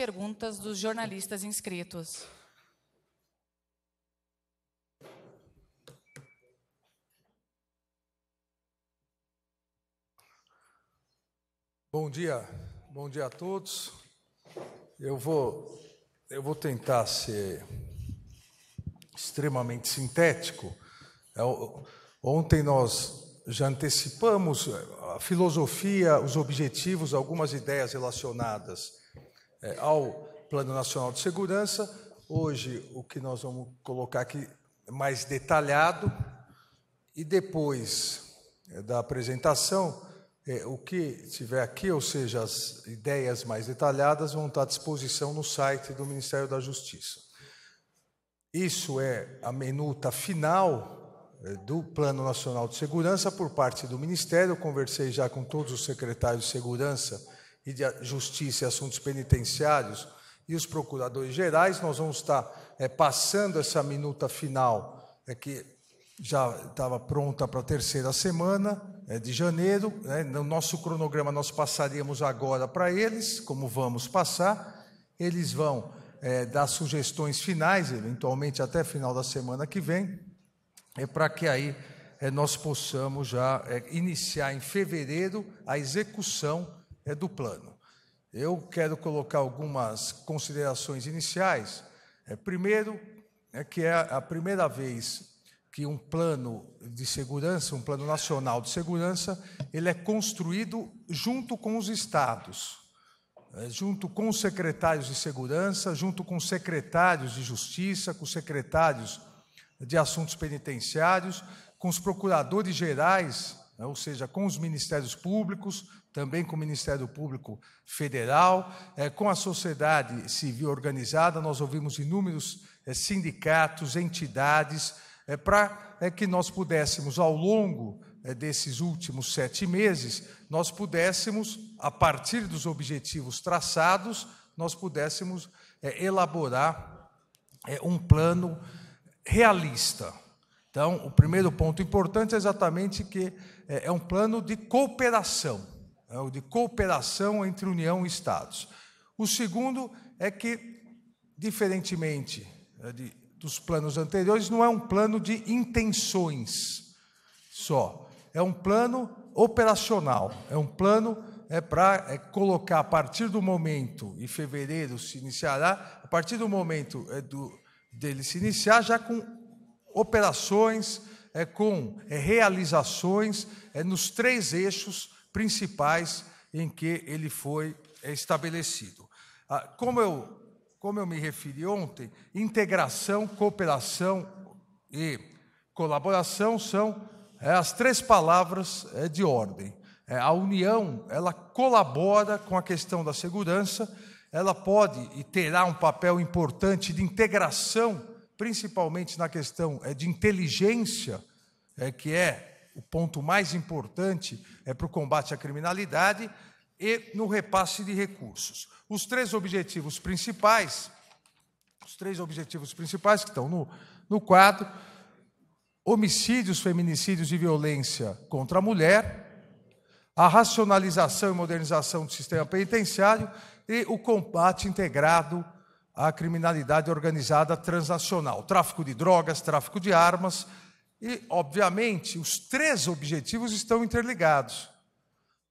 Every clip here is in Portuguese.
perguntas dos jornalistas inscritos. Bom dia, bom dia a todos. Eu vou, eu vou tentar ser extremamente sintético. É ontem nós já antecipamos a filosofia, os objetivos, algumas ideias relacionadas é, ao Plano Nacional de Segurança. Hoje, o que nós vamos colocar aqui é mais detalhado, e depois é, da apresentação, é, o que tiver aqui, ou seja, as ideias mais detalhadas, vão estar à disposição no site do Ministério da Justiça. Isso é a minuta final é, do Plano Nacional de Segurança por parte do Ministério. Eu conversei já com todos os secretários de segurança e de Justiça e Assuntos Penitenciários e os procuradores gerais, nós vamos estar é, passando essa minuta final, é, que já estava pronta para a terceira semana é, de janeiro. Né, no nosso cronograma, nós passaríamos agora para eles, como vamos passar. Eles vão é, dar sugestões finais, eventualmente até final da semana que vem, é, para que aí é, nós possamos já é, iniciar em fevereiro a execução é do plano. Eu quero colocar algumas considerações iniciais. É, primeiro, é que é a primeira vez que um plano de segurança, um plano nacional de segurança, ele é construído junto com os estados, né, junto com os secretários de segurança, junto com os secretários de justiça, com os secretários de assuntos penitenciários, com os procuradores gerais, né, ou seja, com os ministérios públicos, também com o Ministério Público Federal, é, com a sociedade civil organizada, nós ouvimos inúmeros é, sindicatos, entidades, é, para que nós pudéssemos, ao longo desses últimos sete meses, nós pudéssemos, a partir dos objetivos traçados, nós pudéssemos elaborar um plano realista. Então, o primeiro ponto importante é exatamente que é um plano de cooperação é de cooperação entre União e Estados. O segundo é que, diferentemente é, de, dos planos anteriores, não é um plano de intenções só, é um plano operacional, é um plano é para é, colocar a partir do momento, e fevereiro se iniciará, a partir do momento é, do, dele se iniciar, já com operações, é, com é, realizações é, nos três eixos principais em que ele foi estabelecido. Ah, como eu, como eu me referi ontem, integração, cooperação e colaboração são é, as três palavras é, de ordem. É, a União, ela colabora com a questão da segurança, ela pode e terá um papel importante de integração, principalmente na questão de inteligência, que é o ponto mais importante é para o combate à criminalidade e no repasse de recursos. Os três objetivos principais, os três objetivos principais que estão no, no quadro, homicídios, feminicídios e violência contra a mulher, a racionalização e modernização do sistema penitenciário e o combate integrado à criminalidade organizada transnacional, tráfico de drogas, tráfico de armas, e, obviamente, os três objetivos estão interligados,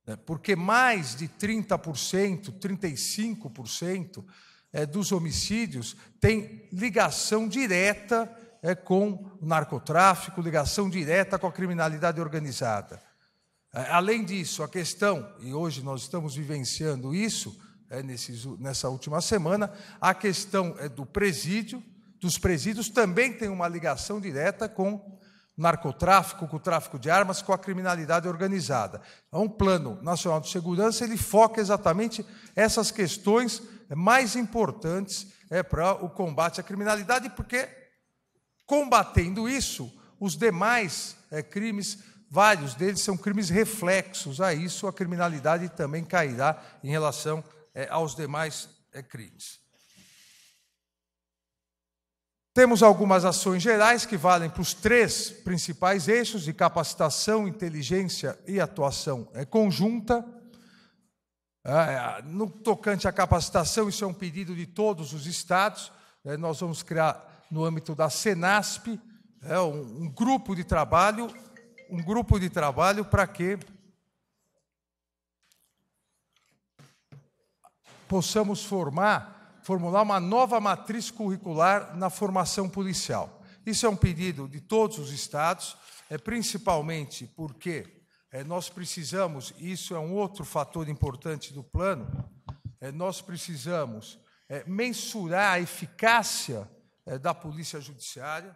né? porque mais de 30%, 35% é, dos homicídios tem ligação direta é, com o narcotráfico, ligação direta com a criminalidade organizada. É, além disso, a questão, e hoje nós estamos vivenciando isso, é, nesses, nessa última semana, a questão é do presídio, dos presídios também tem uma ligação direta com narcotráfico, com o tráfico de armas, com a criminalidade organizada. É um Plano Nacional de Segurança ele foca exatamente essas questões mais importantes é, para o combate à criminalidade, porque combatendo isso, os demais é, crimes, vários deles são crimes reflexos a isso, a criminalidade também cairá em relação é, aos demais é, crimes. Temos algumas ações gerais que valem para os três principais eixos de capacitação, inteligência e atuação é conjunta. É, no tocante à capacitação, isso é um pedido de todos os estados. É, nós vamos criar, no âmbito da Senasp, é, um grupo de trabalho, um grupo de trabalho para que possamos formar formular uma nova matriz curricular na formação policial. Isso é um pedido de todos os estados, é, principalmente porque é, nós precisamos, e isso é um outro fator importante do plano, é, nós precisamos é, mensurar a eficácia da polícia judiciária.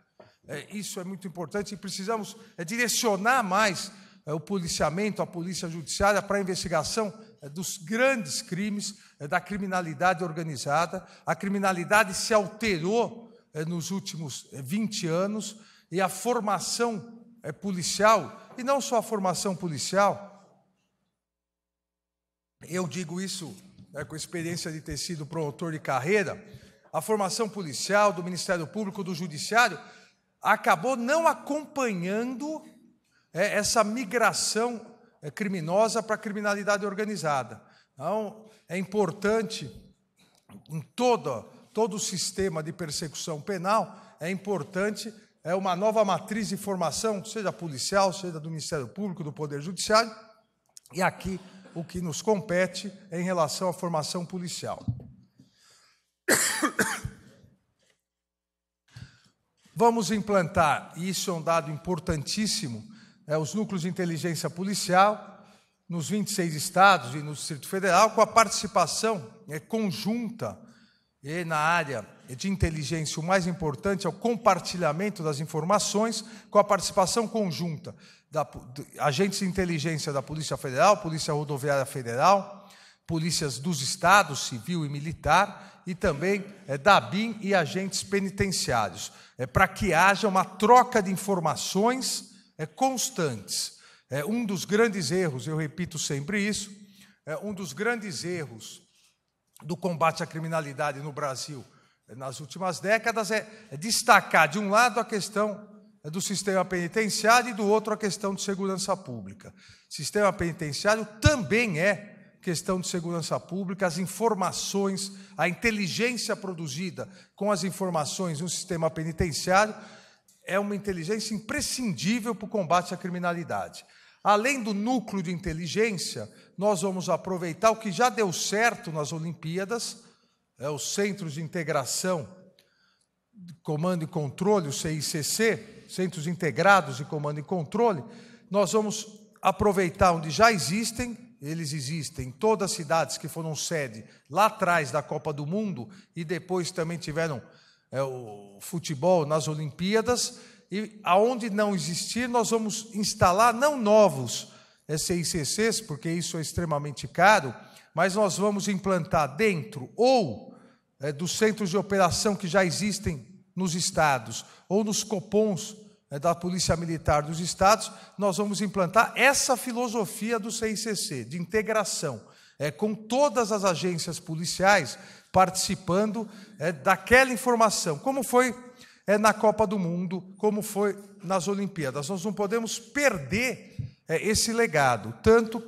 isso é muito importante e precisamos direcionar mais o policiamento, a polícia judiciária para a investigação dos grandes crimes, é da criminalidade organizada. A criminalidade se alterou é, nos últimos 20 é, anos e a formação policial, e não só a formação policial, eu digo isso né, com experiência de ter sido promotor de carreira, a formação policial do Ministério Público, do Judiciário, acabou não acompanhando é, essa migração criminosa para a criminalidade organizada. Então, é importante em toda, todo o sistema de persecução penal, é importante é uma nova matriz de formação, seja policial, seja do Ministério Público, do Poder Judiciário, e aqui o que nos compete é em relação à formação policial. Vamos implantar, e isso é um dado importantíssimo, é, os núcleos de inteligência policial, nos 26 estados e no Distrito Federal, com a participação é, conjunta e na área de inteligência, o mais importante é o compartilhamento das informações com a participação conjunta da agentes de inteligência da Polícia Federal, Polícia Rodoviária Federal, polícias dos estados, civil e militar, e também é, da BIM e agentes penitenciários, é, para que haja uma troca de informações é, constantes é um dos grandes erros, eu repito sempre isso, é um dos grandes erros do combate à criminalidade no Brasil é, nas últimas décadas é, é destacar de um lado a questão é, do sistema penitenciário e do outro a questão de segurança pública. Sistema penitenciário também é questão de segurança pública, as informações, a inteligência produzida com as informações no sistema penitenciário é uma inteligência imprescindível para o combate à criminalidade. Além do núcleo de inteligência, nós vamos aproveitar o que já deu certo nas Olimpíadas, é os Centros de Integração, Comando e Controle, o CICC, Centros Integrados de Comando e Controle. Nós vamos aproveitar onde já existem, eles existem, todas as cidades que foram sede lá atrás da Copa do Mundo e depois também tiveram é, o futebol nas Olimpíadas e aonde não existir, nós vamos instalar não novos SICCs, né, porque isso é extremamente caro, mas nós vamos implantar dentro ou é, dos centros de operação que já existem nos estados, ou nos copons é, da Polícia Militar dos estados, nós vamos implantar essa filosofia do CICC, de integração, é, com todas as agências policiais participando é, daquela informação, como foi é na Copa do Mundo, como foi nas Olimpíadas. Nós não podemos perder é, esse legado, tanto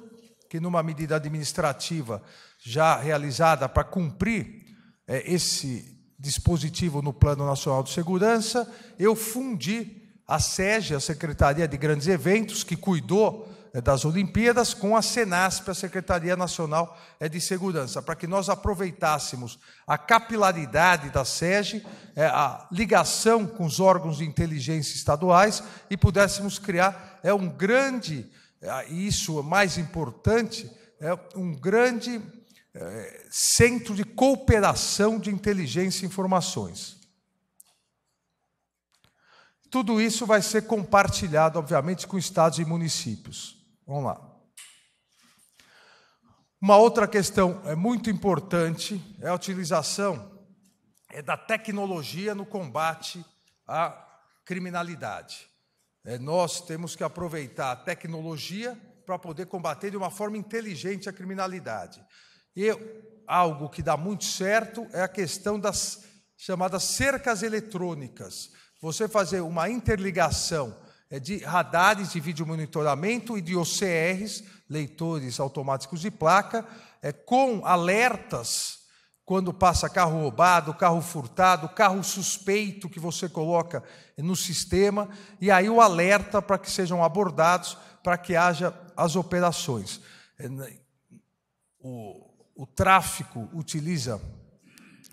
que numa medida administrativa já realizada para cumprir é, esse dispositivo no Plano Nacional de Segurança, eu fundi a SEG, a Secretaria de Grandes Eventos, que cuidou é das Olimpíadas com a SENASP, a Secretaria Nacional é de Segurança, para que nós aproveitássemos a capilaridade da SEGE, é, a ligação com os órgãos de inteligência estaduais e pudéssemos criar é um grande, isso é mais importante, é um grande centro de cooperação de inteligência e informações. Tudo isso vai ser compartilhado, obviamente, com estados e municípios. Vamos lá. Uma outra questão é muito importante é a utilização é da tecnologia no combate à criminalidade. É, nós temos que aproveitar a tecnologia para poder combater de uma forma inteligente a criminalidade. E algo que dá muito certo é a questão das chamadas cercas eletrônicas. Você fazer uma interligação é de radares de vídeo monitoramento e de OCRs, leitores automáticos de placa, é com alertas quando passa carro roubado, carro furtado, carro suspeito que você coloca no sistema, e aí o alerta para que sejam abordados, para que haja as operações. É, né, o, o tráfico utiliza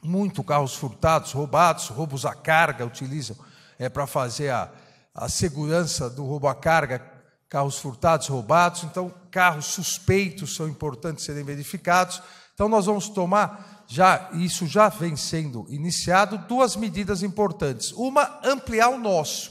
muito carros furtados, roubados, roubos à carga utilizam é, para fazer a, a segurança do roubo à carga, carros furtados, roubados, então carros suspeitos são importantes serem verificados. Então nós vamos tomar já, isso já vem sendo iniciado, duas medidas importantes. Uma, ampliar o nosso,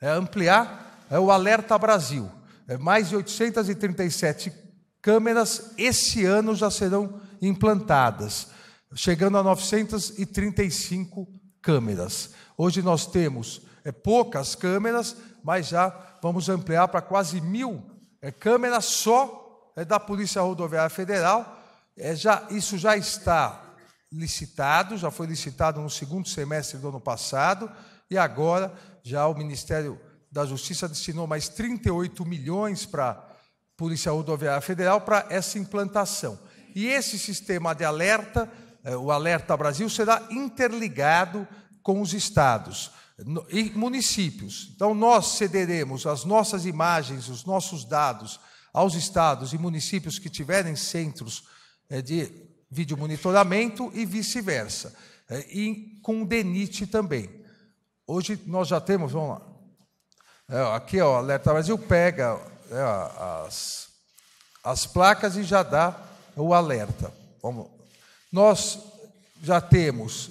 é ampliar é o Alerta Brasil. É mais de 837 câmeras esse ano já serão implantadas, chegando a 935 câmeras. Hoje nós temos é poucas câmeras, mas já vamos ampliar para quase mil é, câmeras só é, da Polícia Rodoviária Federal. É, já, isso já está licitado, já foi licitado no segundo semestre do ano passado, e agora já o Ministério da Justiça destinou mais 38 milhões para a Polícia Rodoviária Federal para essa implantação. E esse sistema de alerta, é, o Alerta Brasil, será interligado com os estados e municípios. Então, nós cederemos as nossas imagens, os nossos dados aos estados e municípios que tiverem centros é, de vídeo monitoramento e vice-versa. É, e com o DENIT também. Hoje nós já temos, vamos lá. É, aqui, ó, Alerta Brasil pega as, as placas e já dá o alerta. Vamos. Nós já temos,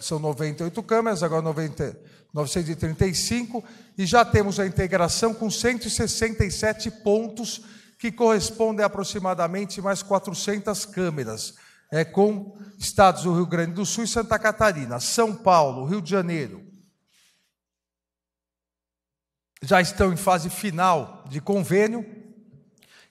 são 98 câmeras, agora 90 935, e já temos a integração com 167 pontos, que correspondem a aproximadamente mais 400 câmeras, é, com estados do Rio Grande do Sul e Santa Catarina, São Paulo, Rio de Janeiro. Já estão em fase final de convênio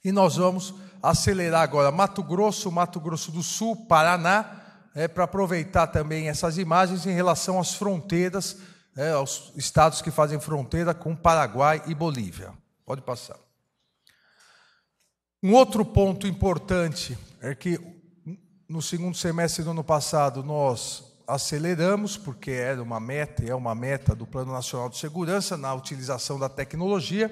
e nós vamos acelerar agora Mato Grosso, Mato Grosso do Sul, Paraná, é, para aproveitar também essas imagens em relação às fronteiras né, aos estados que fazem fronteira com Paraguai e Bolívia. Pode passar. Um outro ponto importante é que no segundo semestre do ano passado nós aceleramos, porque era uma meta e é uma meta do Plano Nacional de Segurança na utilização da tecnologia,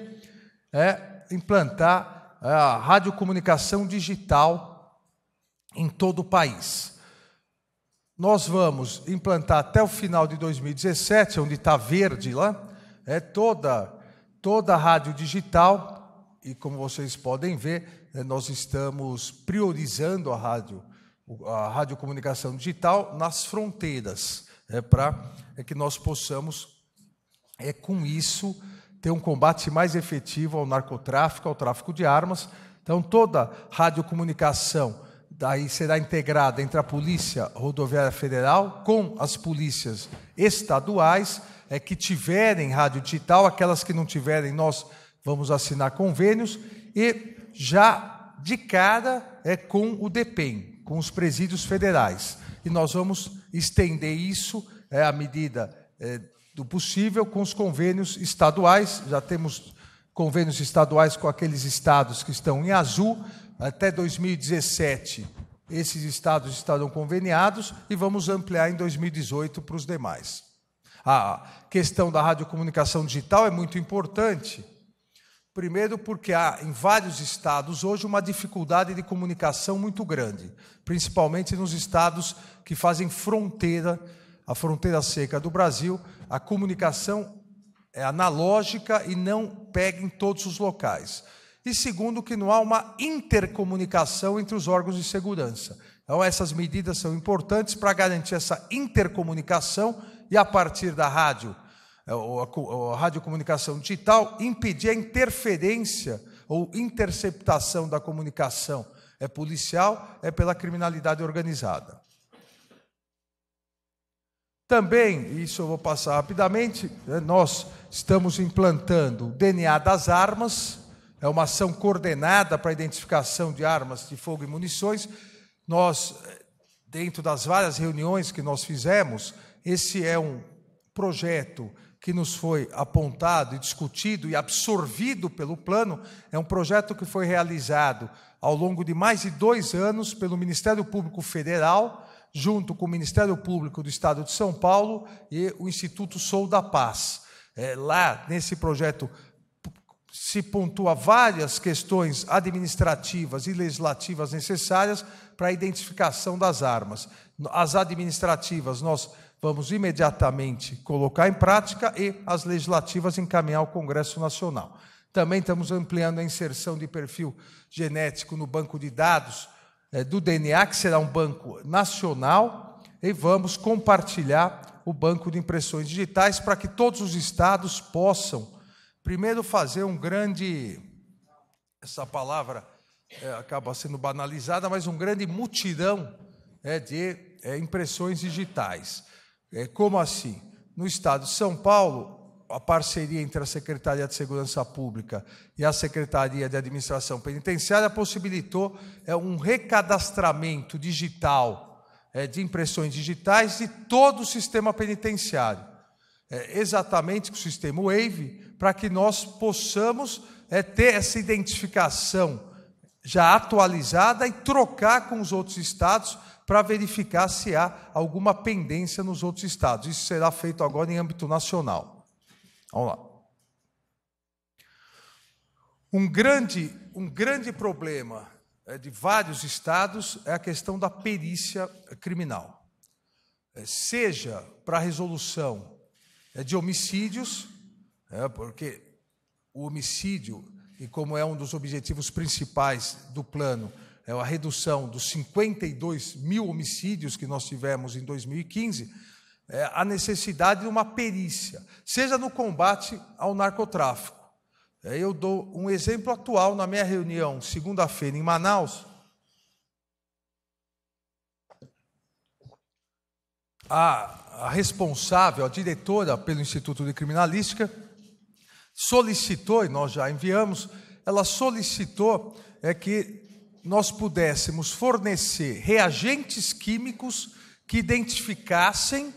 é implantar é, a radiocomunicação digital em todo o país nós vamos implantar até o final de 2017, onde está verde lá, é toda, toda a rádio digital, e como vocês podem ver, né, nós estamos priorizando a rádio, a radiocomunicação digital nas fronteiras, é, né, para é que nós possamos, é com isso, ter um combate mais efetivo ao narcotráfico, ao tráfico de armas. Então, toda radiocomunicação aí será integrada entre a Polícia Rodoviária Federal com as polícias estaduais é, que tiverem rádio digital, aquelas que não tiverem, nós vamos assinar convênios, e já de cara é com o DEPEN, com os presídios federais. E nós vamos estender isso é, à medida é, do possível com os convênios estaduais, já temos convênios estaduais com aqueles estados que estão em azul, até 2017, esses estados estarão conveniados e vamos ampliar em 2018 para os demais. A questão da radiocomunicação digital é muito importante. Primeiro, porque há em vários estados hoje uma dificuldade de comunicação muito grande, principalmente nos estados que fazem fronteira, a fronteira seca do Brasil, a comunicação é analógica e não pega em todos os locais e segundo, que não há uma intercomunicação entre os órgãos de segurança. Então, essas medidas são importantes para garantir essa intercomunicação e, a partir da rádio, é, a, radiocomunicação digital, impedir a interferência ou interceptação da comunicação. É policial, é pela criminalidade organizada. Também, isso eu vou passar rapidamente, né, nós estamos implantando o DNA das armas é uma ação coordenada para a identificação de armas de fogo e munições. Nós, dentro das várias reuniões que nós fizemos, esse é um projeto que nos foi apontado e discutido e absorvido pelo plano, é um projeto que foi realizado ao longo de mais de dois anos pelo Ministério Público Federal, junto com o Ministério Público do Estado de São Paulo e o Instituto Sou da Paz. É, lá, nesse projeto se pontua várias questões administrativas e legislativas necessárias para a identificação das armas. As administrativas nós vamos imediatamente colocar em prática e as legislativas encaminhar ao Congresso Nacional. Também estamos ampliando a inserção de perfil genético no banco de dados é, do DNA, que será um banco nacional, e vamos compartilhar o banco de impressões digitais para que todos os estados possam Primeiro, fazer um grande. Essa palavra é, acaba sendo banalizada, mas um grande mutirão é, de é, impressões digitais. É, como assim? No estado de São Paulo, a parceria entre a Secretaria de Segurança Pública e a Secretaria de Administração Penitenciária possibilitou é, um recadastramento digital é, de impressões digitais de todo o sistema penitenciário. É, exatamente com o sistema WAVE, para que nós possamos é, ter essa identificação já atualizada e trocar com os outros estados para verificar se há alguma pendência nos outros estados. Isso será feito agora em âmbito nacional. Vamos lá. Um grande, um grande problema é, de vários estados é a questão da perícia criminal. É, seja para a resolução é, de homicídios, é porque o homicídio, e como é um dos objetivos principais do plano, é a redução dos 52 mil homicídios que nós tivemos em 2015, é a necessidade de uma perícia, seja no combate ao narcotráfico. É, eu dou um exemplo atual na minha reunião, segunda-feira, em Manaus. A, a responsável, a diretora pelo Instituto de Criminalística, solicitou, e nós já enviamos, ela solicitou é que nós pudéssemos fornecer reagentes químicos que identificassem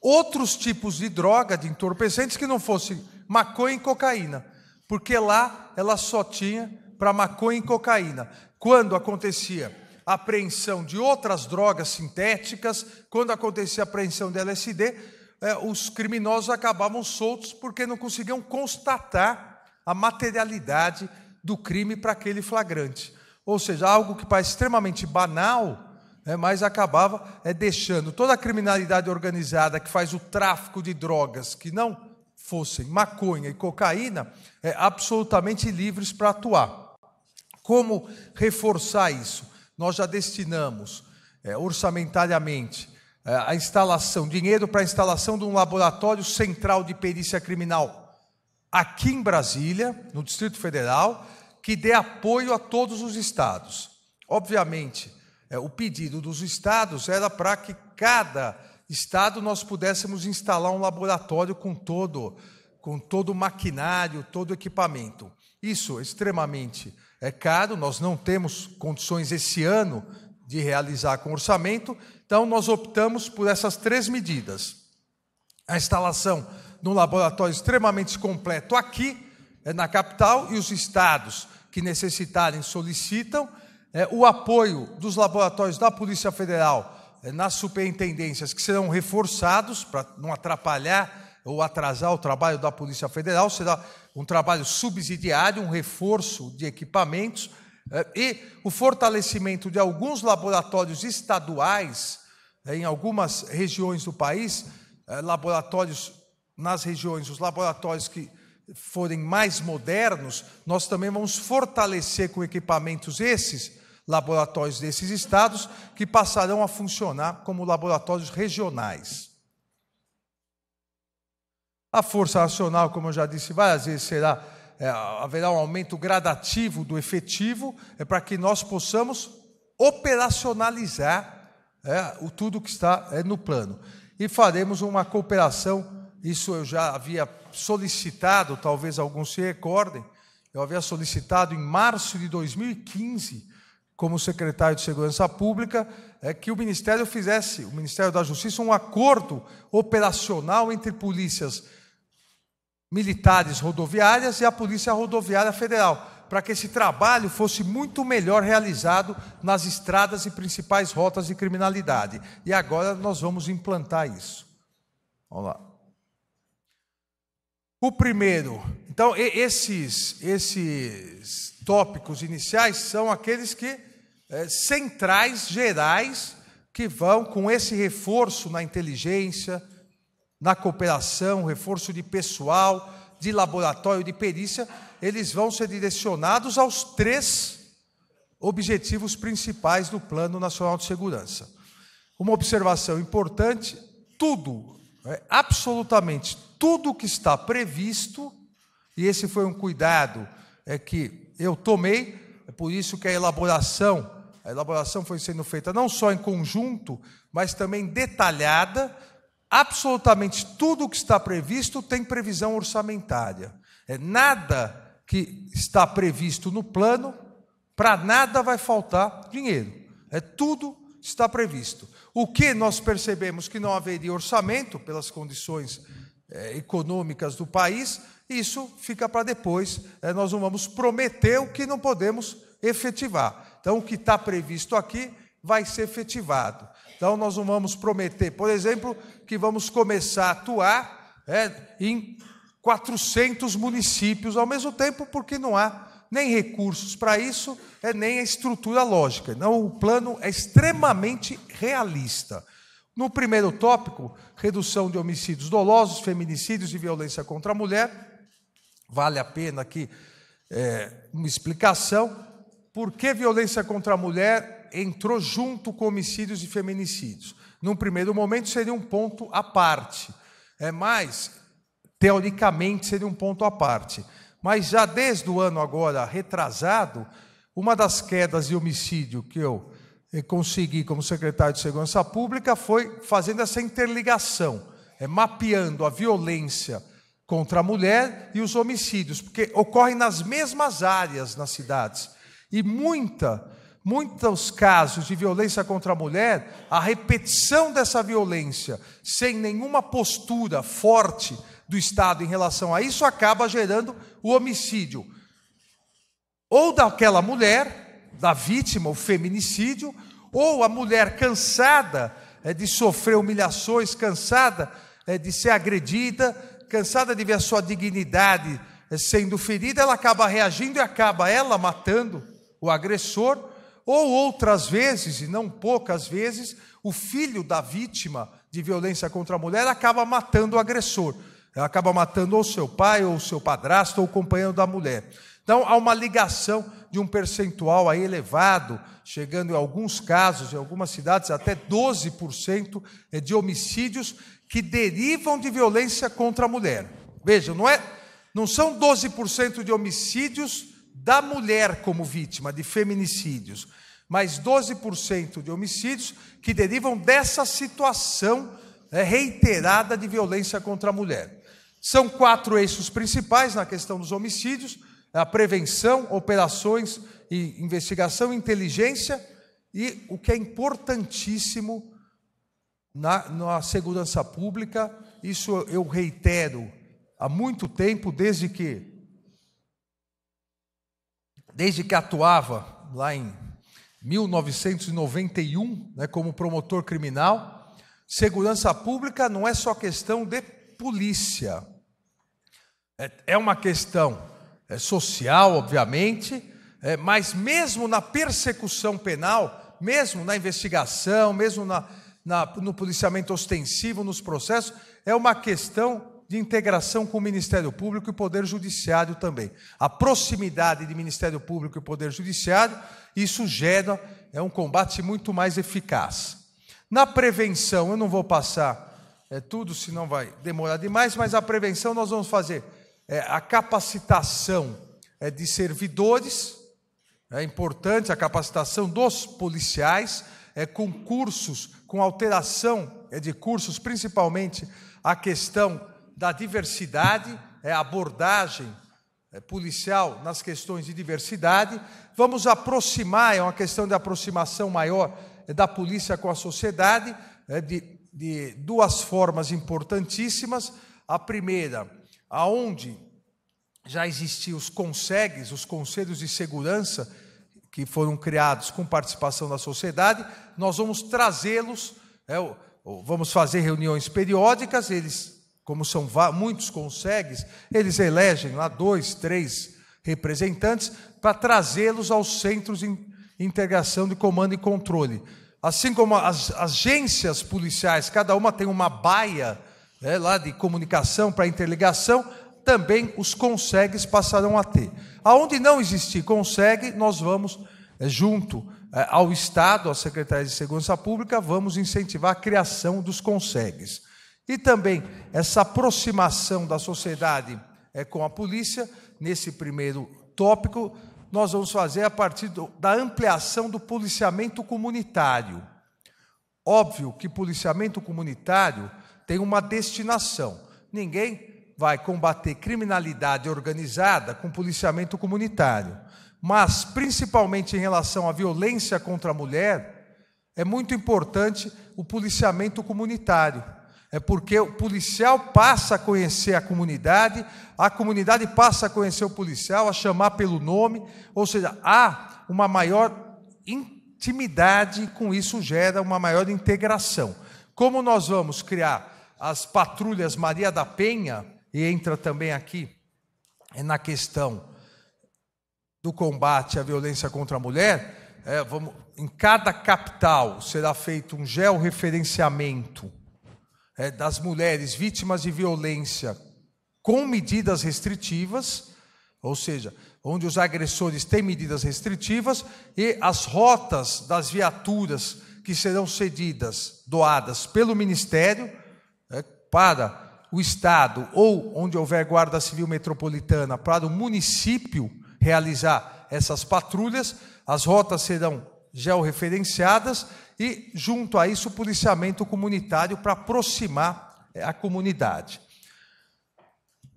outros tipos de droga, de entorpecentes que não fosse maconha e cocaína, porque lá ela só tinha para maconha e cocaína. Quando acontecia a apreensão de outras drogas sintéticas, quando acontecia a apreensão de LSD, é, os criminosos acabavam soltos porque não conseguiam constatar a materialidade do crime para aquele flagrante. Ou seja, algo que parece extremamente banal, né, mas acabava é, deixando toda a criminalidade organizada que faz o tráfico de drogas que não fossem maconha e cocaína é, absolutamente livres para atuar. Como reforçar isso? Nós já destinamos é, orçamentariamente é, a instalação, dinheiro para a instalação de um laboratório central de perícia criminal aqui em Brasília, no Distrito Federal, que dê apoio a todos os estados. Obviamente, é, o pedido dos estados era para que cada estado nós pudéssemos instalar um laboratório com todo com todo o maquinário, todo o equipamento. Isso é extremamente é caro, nós não temos condições esse ano de realizar com orçamento então, nós optamos por essas três medidas. A instalação de um laboratório extremamente completo aqui, eh, na capital, e os estados que necessitarem solicitam. Eh, o apoio dos laboratórios da Polícia Federal eh, nas superintendências, que serão reforçados para não atrapalhar ou atrasar o trabalho da Polícia Federal, será um trabalho subsidiário, um reforço de equipamentos é, e o fortalecimento de alguns laboratórios estaduais, é, em algumas regiões do país, é, laboratórios nas regiões, os laboratórios que forem mais modernos, nós também vamos fortalecer com equipamentos esses laboratórios desses estados, que passarão a funcionar como laboratórios regionais. A Força Nacional, como eu já disse várias vezes, será é, haverá um aumento gradativo do efetivo, é para que nós possamos operacionalizar é, o tudo que está é, no plano. E faremos uma cooperação, isso eu já havia solicitado, talvez alguns se recordem, eu havia solicitado em março de 2015, como secretário de Segurança Pública, é que o Ministério fizesse, o Ministério da Justiça, um acordo operacional entre polícias militares rodoviárias e a Polícia Rodoviária Federal, para que esse trabalho fosse muito melhor realizado nas estradas e principais rotas de criminalidade. E agora nós vamos implantar isso. Vamos lá. O primeiro, então esses esses tópicos iniciais são aqueles que é, centrais gerais que vão com esse reforço na inteligência, na cooperação, reforço de pessoal, de laboratório, de perícia, eles vão ser direcionados aos três objetivos principais do Plano Nacional de Segurança. Uma observação importante: tudo, é, absolutamente tudo que está previsto, e esse foi um cuidado é que eu tomei, é por isso que a elaboração, a elaboração foi sendo feita não só em conjunto, mas também detalhada, absolutamente tudo o que está previsto tem previsão orçamentária. É nada que está previsto no plano, para nada vai faltar dinheiro. É tudo está previsto. O que nós percebemos que não haveria orçamento pelas condições é, econômicas do país, isso fica para depois. É, nós não vamos prometer o que não podemos efetivar. Então, o que está previsto aqui vai ser efetivado. Então, nós não vamos prometer, por exemplo, que vamos começar a atuar é, em 400 municípios ao mesmo tempo, porque não há nem recursos para isso, é, nem a estrutura lógica. Não, o plano é extremamente realista. No primeiro tópico, redução de homicídios dolosos, feminicídios e violência contra a mulher, vale a pena aqui é, uma explicação. Por que violência contra a mulher entrou junto com homicídios e feminicídios. Num primeiro momento seria um ponto à parte, é, mais teoricamente seria um ponto à parte. Mas já desde o ano agora retrasado, uma das quedas de homicídio que eu eh, consegui como secretário de Segurança Pública foi fazendo essa interligação, é, mapeando a violência contra a mulher e os homicídios, porque ocorrem nas mesmas áreas nas cidades. E muita muitos casos de violência contra a mulher, a repetição dessa violência, sem nenhuma postura forte do Estado em relação a isso, acaba gerando o homicídio ou daquela mulher, da vítima, o feminicídio, ou a mulher cansada eh, de sofrer humilhações, cansada eh, de ser agredida, cansada de ver a sua dignidade eh, sendo ferida, ela acaba reagindo e acaba ela matando o agressor ou outras vezes, e não poucas vezes, o filho da vítima de violência contra a mulher acaba matando o agressor. Ela acaba matando ou seu pai, ou seu padrasto, ou companheiro da mulher. Então, há uma ligação de um percentual aí elevado, chegando em alguns casos, em algumas cidades, até 12% é de homicídios que derivam de violência contra a mulher. Veja, não, é, não são 12% de homicídios da mulher como vítima de feminicídios, mais 12% de homicídios que derivam dessa situação né, reiterada de violência contra a mulher. São quatro eixos principais na questão dos homicídios: a prevenção, operações e investigação, inteligência e o que é importantíssimo na, na segurança pública. Isso eu reitero há muito tempo, desde que desde que atuava lá em 1991, né, como promotor criminal, segurança pública não é só questão de polícia. É, é uma questão é, social, obviamente, é, mas mesmo na persecução penal, mesmo na investigação, mesmo na, na, no policiamento ostensivo, nos processos, é uma questão de integração com o Ministério Público e Poder Judiciário também. A proximidade de Ministério Público e Poder Judiciário, isso gera é um combate muito mais eficaz. Na prevenção, eu não vou passar é, tudo, senão vai demorar demais, mas a prevenção nós vamos fazer é, a capacitação é, de servidores, é importante a capacitação dos policiais, é, com cursos, com alteração é, de cursos, principalmente a questão da diversidade, é, abordagem é, policial nas questões de diversidade, vamos aproximar, é uma questão de aproximação maior é, da polícia com a sociedade, é, de, de duas formas importantíssimas. A primeira, aonde já existiam os consegs os conselhos de segurança, que foram criados com participação da sociedade, nós vamos trazê-los, é, vamos fazer reuniões periódicas, eles como são muitos consegues, eles elegem lá dois, três representantes para trazê-los aos centros de integração de comando e controle. Assim como as agências policiais, cada uma tem uma baia né, lá de comunicação para interligação, também os consegues passarão a ter. Aonde não existir consegue, nós vamos, é, junto é, ao Estado, à Secretaria de Segurança Pública, vamos incentivar a criação dos consegues. E também essa aproximação da sociedade é, com a polícia, nesse primeiro tópico, nós vamos fazer a partir do, da ampliação do policiamento comunitário. Óbvio que policiamento comunitário tem uma destinação. Ninguém vai combater criminalidade organizada com policiamento comunitário. Mas, principalmente em relação à violência contra a mulher, é muito importante o policiamento comunitário é porque o policial passa a conhecer a comunidade, a comunidade passa a conhecer o policial, a chamar pelo nome, ou seja, há uma maior intimidade, e com isso gera uma maior integração. Como nós vamos criar as patrulhas Maria da Penha, e entra também aqui é na questão do combate à violência contra a mulher, é, vamos, em cada capital será feito um georreferenciamento é, das mulheres vítimas de violência com medidas restritivas, ou seja, onde os agressores têm medidas restritivas, e as rotas das viaturas que serão cedidas, doadas pelo Ministério é, para o Estado ou onde houver guarda civil metropolitana, para o município realizar essas patrulhas, as rotas serão georreferenciadas e, junto a isso, o policiamento comunitário para aproximar é, a comunidade.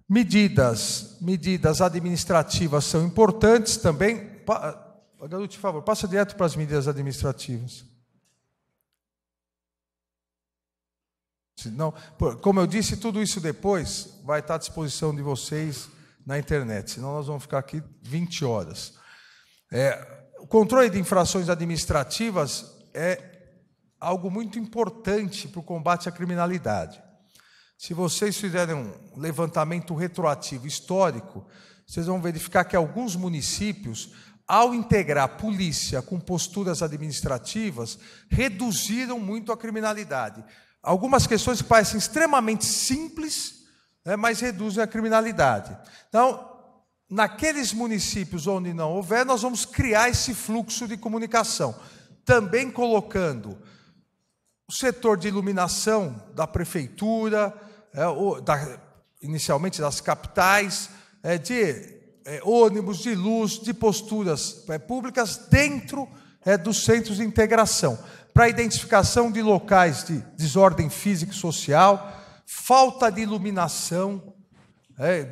Medidas, medidas administrativas são importantes também. Garoto, por favor, passa direto para as medidas administrativas. Senão, como eu disse, tudo isso depois vai estar à disposição de vocês na internet, senão nós vamos ficar aqui 20 horas. É, o controle de infrações administrativas é algo muito importante para o combate à criminalidade. Se vocês fizerem um levantamento retroativo histórico, vocês vão verificar que alguns municípios, ao integrar polícia com posturas administrativas, reduziram muito a criminalidade. Algumas questões parecem extremamente simples, né, mas reduzem a criminalidade. Então, naqueles municípios onde não houver, nós vamos criar esse fluxo de comunicação também colocando o setor de iluminação da prefeitura, é, o, da, inicialmente das capitais, é, de é, ônibus, de luz, de posturas é, públicas dentro é, dos centros de integração, para identificação de locais de desordem física e social, falta de iluminação.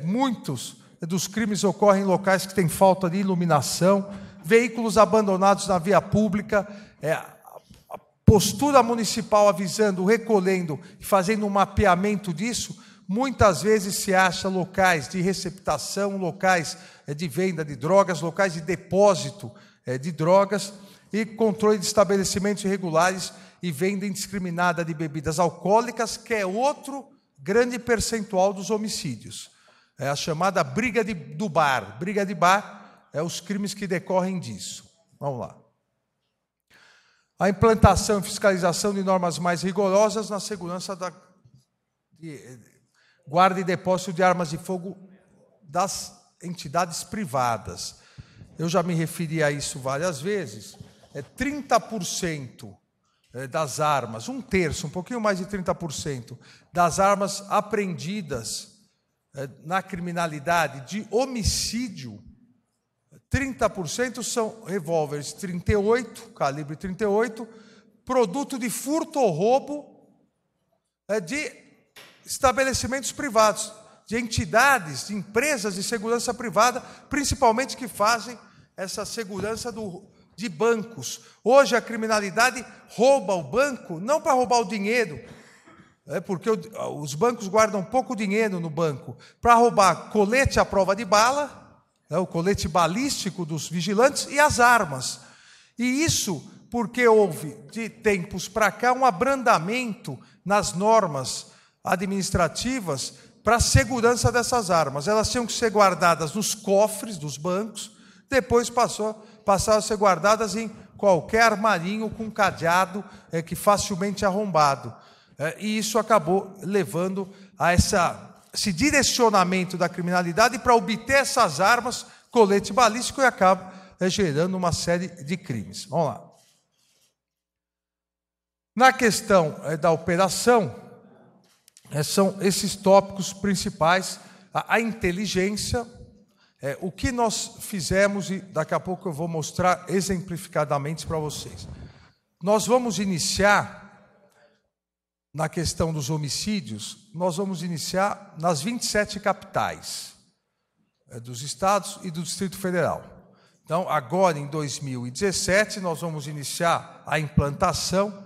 muitos dos crimes ocorrem em locais que têm falta de iluminação veículos abandonados na via pública, é, a postura municipal avisando, recolhendo e fazendo um mapeamento disso, muitas vezes se acha locais de receptação, locais é, de venda de drogas, locais de depósito é, de drogas e controle de estabelecimentos irregulares e venda indiscriminada de bebidas alcoólicas, que é outro grande percentual dos homicídios. É a chamada briga de, do bar. Briga de bar é os crimes que decorrem disso. Vamos lá. A implantação e fiscalização de normas mais rigorosas na segurança da guarda e depósito de armas de fogo das entidades privadas. Eu já me referi a isso várias vezes. É 30% é, das armas, um terço, um pouquinho mais de 30% das armas apreendidas é, na criminalidade de homicídio 30% são revólveres 38, calibre 38, produto de furto ou roubo né, de estabelecimentos privados, de entidades, de empresas de segurança privada, principalmente que fazem essa segurança do, de bancos. Hoje a criminalidade rouba o banco não para roubar o dinheiro, é porque os bancos guardam pouco dinheiro no banco, para roubar colete à prova de bala né, o colete balístico dos vigilantes e as armas. E isso porque houve, de tempos para cá, um abrandamento nas normas administrativas para a segurança dessas armas. Elas tinham que ser guardadas nos cofres dos bancos, depois passou, passaram a ser guardadas em qualquer armarinho com cadeado é, que facilmente arrombado. É, e isso acabou levando a essa esse direcionamento da criminalidade para obter essas armas, colete balístico, e acaba né, gerando uma série de crimes. Vamos lá. Na questão eh, da operação, eh, são esses tópicos principais: a, inteligência, eh, o que nós fizemos, e daqui a pouco eu vou mostrar exemplificadamente para vocês. Nós vamos iniciar na questão dos homicídios, nós vamos iniciar nas 27 capitais eh, dos estados e do Distrito Federal. Então, agora em 2017, nós vamos iniciar a implantação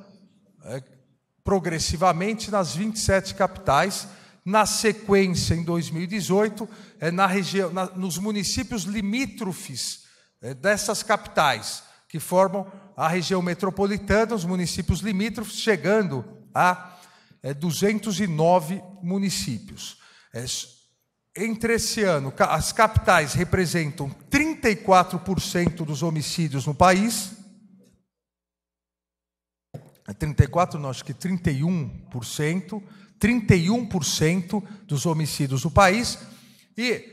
é, progressivamente nas 27 capitais. Na sequência, em 2018, é, eh, na região, na, nos municípios limítrofes é, dessas capitais, que formam a região metropolitana, os municípios limítrofes, chegando a é, 209 municípios. É, entre esse ano, as capitais representam 34% dos homicídios no país. 34, é não, acho que 31%. 31% dos homicídios do país. E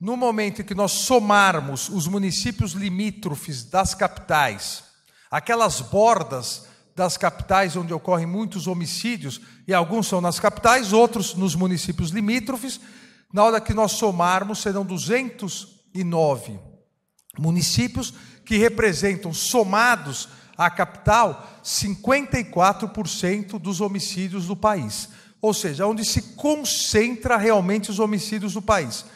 no momento em que nós somarmos os municípios limítrofes das capitais, aquelas bordas das capitais onde ocorrem muitos homicídios, e alguns são nas capitais, outros nos municípios limítrofes, na hora que nós somarmos serão 209 municípios que representam somados à capital 54% dos homicídios do país. Ou seja, onde se concentra realmente os homicídios do país.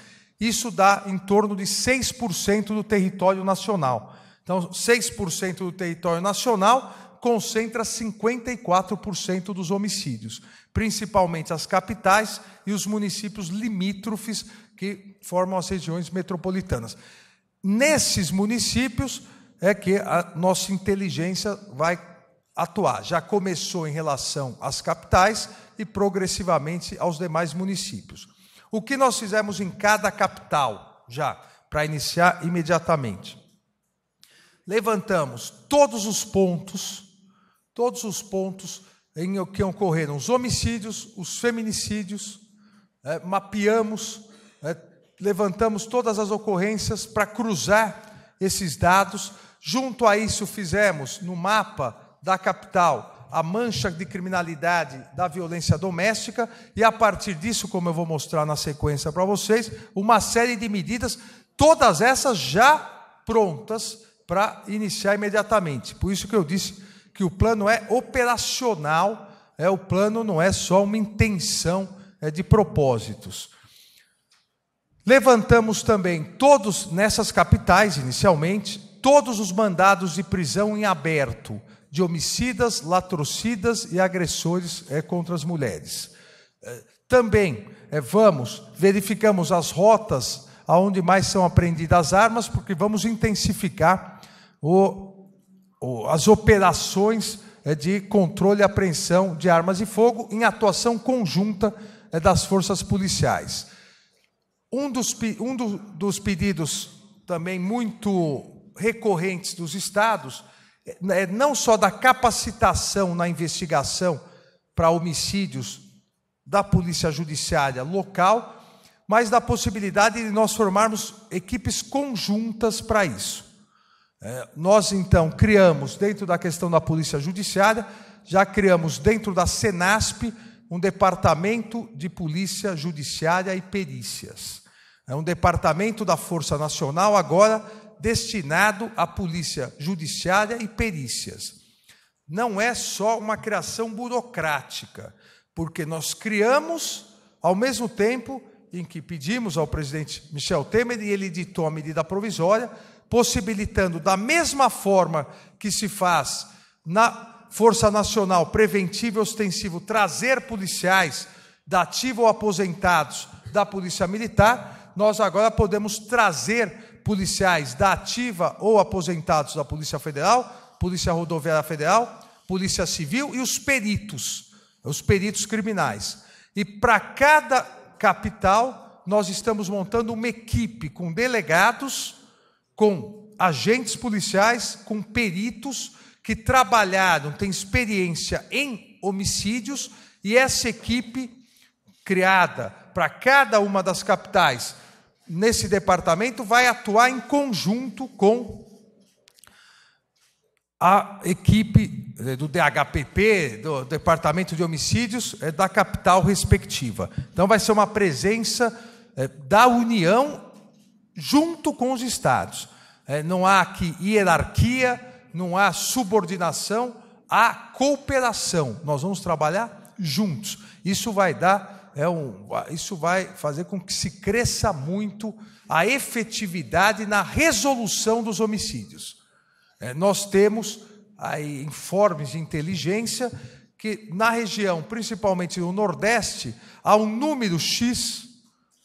Isso dá em torno de 6% do território nacional. Então, 6% do território nacional concentra 54% dos homicídios, principalmente as capitais e os municípios limítrofes que formam as regiões metropolitanas. Nesses municípios é que a nossa inteligência vai atuar. Já começou em relação às capitais e progressivamente aos demais municípios. O que nós fizemos em cada capital, já, para iniciar imediatamente? Levantamos todos os pontos todos os pontos em que ocorreram os homicídios, os feminicídios, é, mapeamos, é, levantamos todas as ocorrências para cruzar esses dados. Junto a isso, fizemos no mapa da capital a mancha de criminalidade da violência doméstica, e a partir disso, como eu vou mostrar na sequência para vocês, uma série de medidas, todas essas já prontas para iniciar imediatamente. Por isso que eu disse que o plano é operacional, é o plano não é só uma intenção é de propósitos. Levantamos também todos nessas capitais inicialmente todos os mandados de prisão em aberto de homicidas, latrocidas e agressores é, contra as mulheres. É, também é, vamos verificamos as rotas aonde mais são apreendidas armas, porque vamos intensificar o as operações é, de controle e apreensão de armas de fogo em atuação conjunta é, das forças policiais. Um dos, um dos pedidos também muito recorrentes dos estados é, é não só da capacitação na investigação para homicídios da polícia judiciária local, mas da possibilidade de nós formarmos equipes conjuntas para isso. É, nós então criamos, dentro da questão da Polícia Judiciária, já criamos dentro da Senasp um departamento de Polícia Judiciária e Perícias. É um departamento da Força Nacional agora destinado à Polícia Judiciária e Perícias. Não é só uma criação burocrática, porque nós criamos ao mesmo tempo em que pedimos ao presidente Michel Temer e ele editou a medida provisória possibilitando, da mesma forma que se faz na Força Nacional Preventiva e Ostensivo, trazer policiais da ativa ou aposentados da Polícia Militar, nós agora podemos trazer policiais da ativa ou aposentados da Polícia Federal, Polícia Rodoviária Federal, Polícia Civil e os peritos, os peritos criminais. E para cada capital, nós estamos montando uma equipe com delegados com agentes policiais, com peritos que trabalharam, têm experiência em homicídios, e essa equipe criada para cada uma das capitais nesse departamento vai atuar em conjunto com a equipe eh, do DHPP, do Departamento de Homicídios, eh, da capital respectiva. Então, vai ser uma presença eh, da União junto com os Estados. É, não há aqui hierarquia, não há subordinação, há cooperação. Nós vamos trabalhar juntos. Isso vai dar, é um, isso vai fazer com que se cresça muito a efetividade na resolução dos homicídios. É, nós temos aí informes de inteligência que na região, principalmente no Nordeste, há um número X.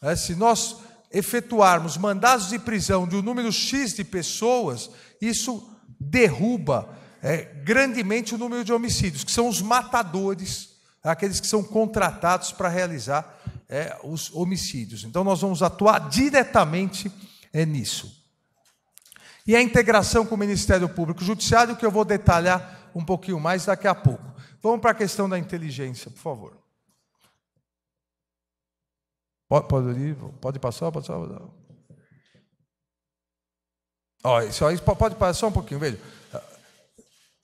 É, se nós efetuarmos mandados de prisão de um número X de pessoas, isso derruba é, grandemente o número de homicídios, que são os matadores, aqueles que são contratados para realizar é, os homicídios. Então, nós vamos atuar diretamente é, nisso. E a integração com o Ministério Público Judiciário, que eu vou detalhar um pouquinho mais daqui a pouco. Vamos para a questão da inteligência, por favor. Pode, pode ir, pode passar, pode passar. Ó, isso aí, pode passar um pouquinho, veja.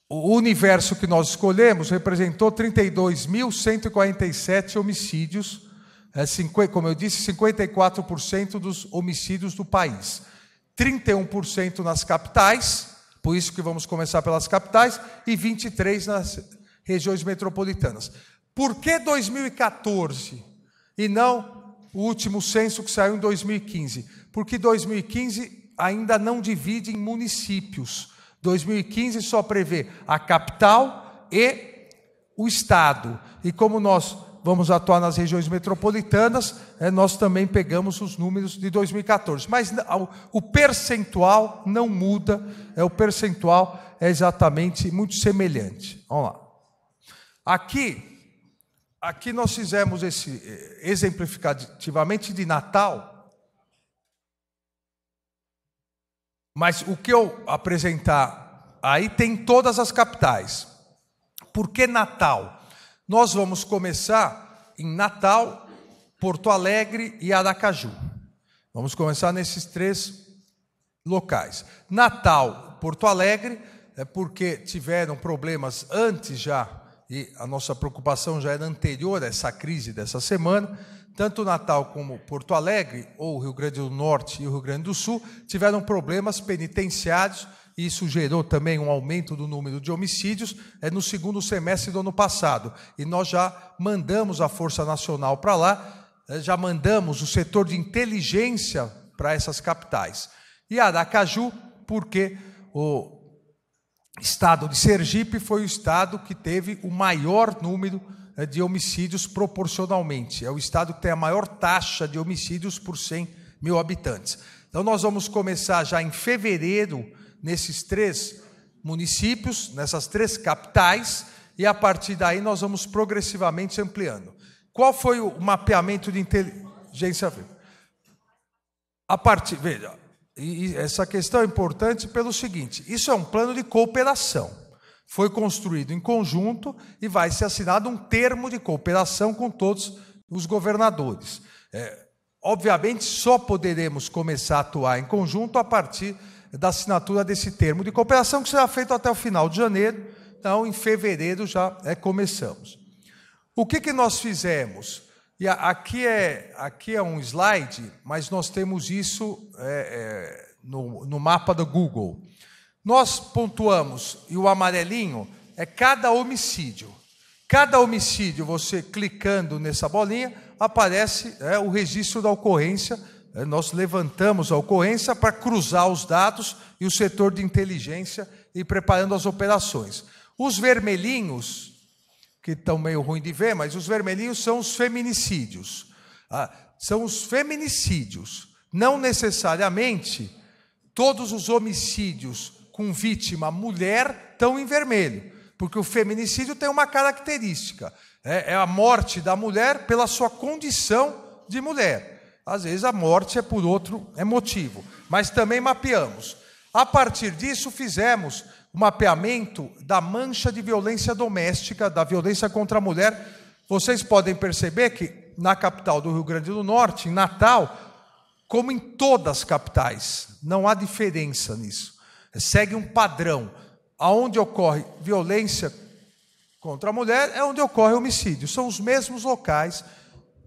O universo que nós escolhemos representou 32.147 homicídios, é, como eu disse, 54% dos homicídios do país. 31% nas capitais, por isso que vamos começar pelas capitais, e 23% nas regiões metropolitanas. Por que 2014 e não o último censo que saiu em 2015, porque 2015 ainda não divide em municípios. 2015 só prevê a capital e o estado. E como nós vamos atuar nas regiões metropolitanas, né, nós também pegamos os números de 2014. Mas o percentual não muda, é o percentual é exatamente muito semelhante. Vamos lá. Aqui Aqui nós fizemos esse eh, exemplificativamente de Natal, mas o que eu apresentar aí tem todas as capitais. Por que Natal? Nós vamos começar em Natal, Porto Alegre e Aracaju. Vamos começar nesses três locais. Natal, Porto Alegre, é porque tiveram problemas antes já e a nossa preocupação já era anterior a essa crise dessa semana, tanto Natal como Porto Alegre, ou Rio Grande do Norte e o Rio Grande do Sul, tiveram problemas penitenciários e isso gerou também um aumento do número de homicídios é no segundo semestre do ano passado. E nós já mandamos a Força Nacional para lá, é, já mandamos o setor de inteligência para essas capitais. E Aracaju, porque o, estado de Sergipe foi o estado que teve o maior número eh, de homicídios proporcionalmente. É o estado que tem a maior taxa de homicídios por 100 mil habitantes. Então, nós vamos começar já em fevereiro, nesses três municípios, nessas três capitais, e a partir daí nós vamos progressivamente ampliando. Qual foi o mapeamento de inteligência? A partir, veja, e, essa questão é importante pelo seguinte: isso é um plano de cooperação. Foi construído em conjunto e vai ser assinado um termo de cooperação com todos os governadores. É, obviamente, só poderemos começar a atuar em conjunto a partir da assinatura desse termo de cooperação, que será feito até o final de janeiro. Então, em fevereiro já é, começamos. O que, que nós fizemos? E aqui é, aqui é um slide, mas nós temos isso é, é, no, no mapa do Google. Nós pontuamos, e o amarelinho é cada homicídio. Cada homicídio, você clicando nessa bolinha, aparece é, o registro da ocorrência. É, nós levantamos a ocorrência para cruzar os dados e o setor de inteligência e preparando as operações. Os vermelhinhos que estão meio ruim de ver, mas os vermelhinhos são os feminicídios. Ah, são os feminicídios. Não necessariamente todos os homicídios com vítima mulher estão em vermelho, porque o feminicídio tem uma característica: é, é a morte da mulher pela sua condição de mulher. Às vezes a morte é por outro motivo, mas também mapeamos. A partir disso, fizemos o mapeamento da mancha de violência doméstica, da violência contra a mulher. Vocês podem perceber que na capital do Rio Grande do Norte, em Natal, como em todas as capitais, não há diferença nisso. Segue um padrão. Aonde ocorre violência contra a mulher é onde ocorre homicídio. São os mesmos locais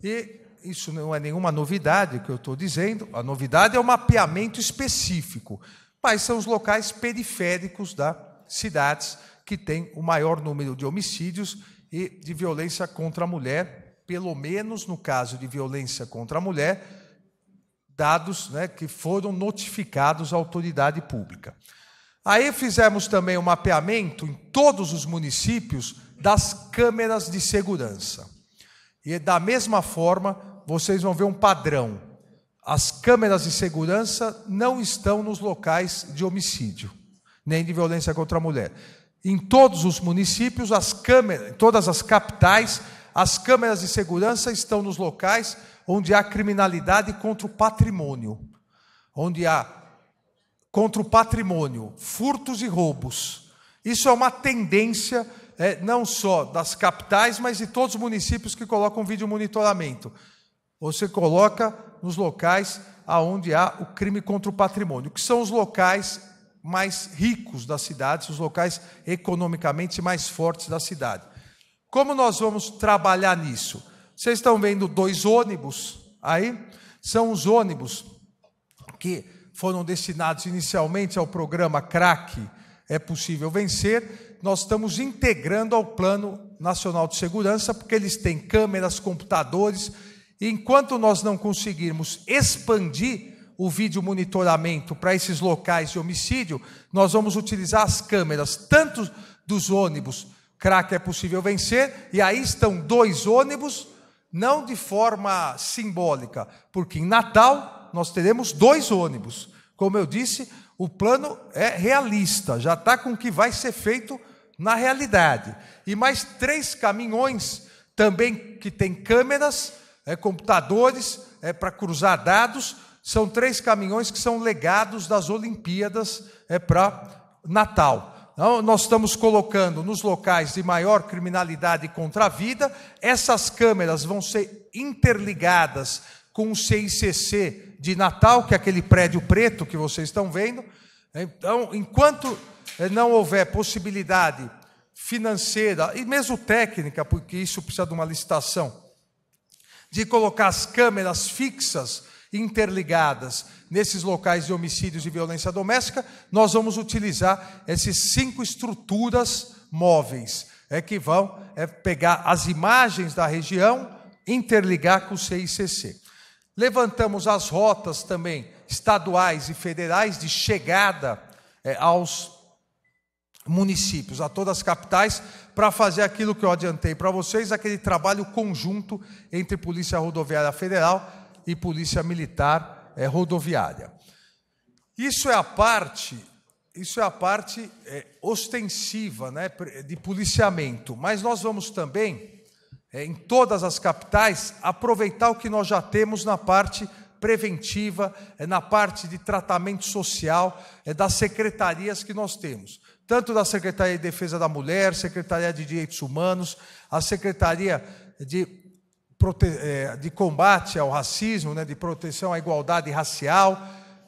e isso não é nenhuma novidade que eu estou dizendo. A novidade é o mapeamento específico mas são os locais periféricos das cidades que têm o maior número de homicídios e de violência contra a mulher, pelo menos no caso de violência contra a mulher, dados né, que foram notificados à autoridade pública. Aí fizemos também um mapeamento em todos os municípios das câmeras de segurança. E da mesma forma, vocês vão ver um padrão as câmeras de segurança não estão nos locais de homicídio, nem de violência contra a mulher. Em todos os municípios, as câmeras, em todas as capitais, as câmeras de segurança estão nos locais onde há criminalidade contra o patrimônio, onde há contra o patrimônio, furtos e roubos. Isso é uma tendência é, não só das capitais, mas de todos os municípios que colocam vídeo monitoramento. Você coloca nos locais aonde há o crime contra o patrimônio, que são os locais mais ricos das cidades, os locais economicamente mais fortes da cidade. Como nós vamos trabalhar nisso? Vocês estão vendo dois ônibus aí? São os ônibus que foram destinados inicialmente ao programa CRAC, é possível vencer. Nós estamos integrando ao Plano Nacional de Segurança, porque eles têm câmeras, computadores, enquanto nós não conseguirmos expandir o vídeo monitoramento para esses locais de homicídio, nós vamos utilizar as câmeras, tanto dos ônibus, craque é possível vencer, e aí estão dois ônibus, não de forma simbólica, porque em Natal nós teremos dois ônibus. Como eu disse, o plano é realista, já está com o que vai ser feito na realidade. E mais três caminhões também que têm câmeras é, computadores é, para cruzar dados. São três caminhões que são legados das Olimpíadas é, para Natal. Então, nós estamos colocando nos locais de maior criminalidade contra a vida, essas câmeras vão ser interligadas com o CICC de Natal, que é aquele prédio preto que vocês estão vendo. Então, enquanto eh, não houver possibilidade financeira e mesmo técnica, porque isso precisa de uma licitação, de colocar as câmeras fixas interligadas nesses locais de homicídios e violência doméstica, nós vamos utilizar essas cinco estruturas móveis, é que vão é, pegar as imagens da região, interligar com o CICC. Levantamos as rotas também estaduais e federais de chegada é, aos municípios, a todas as capitais, para fazer aquilo que eu adiantei para vocês, aquele trabalho conjunto entre Polícia Rodoviária Federal e Polícia Militar é, Rodoviária. Isso é a parte, isso é a parte é, ostensiva, né, de policiamento. Mas nós vamos também, é, em todas as capitais, aproveitar o que nós já temos na parte preventiva, na parte de tratamento social, das secretarias que nós temos tanto da Secretaria de Defesa da Mulher, Secretaria de Direitos Humanos, a Secretaria de, eh, de Combate ao Racismo, né, de Proteção à Igualdade Racial,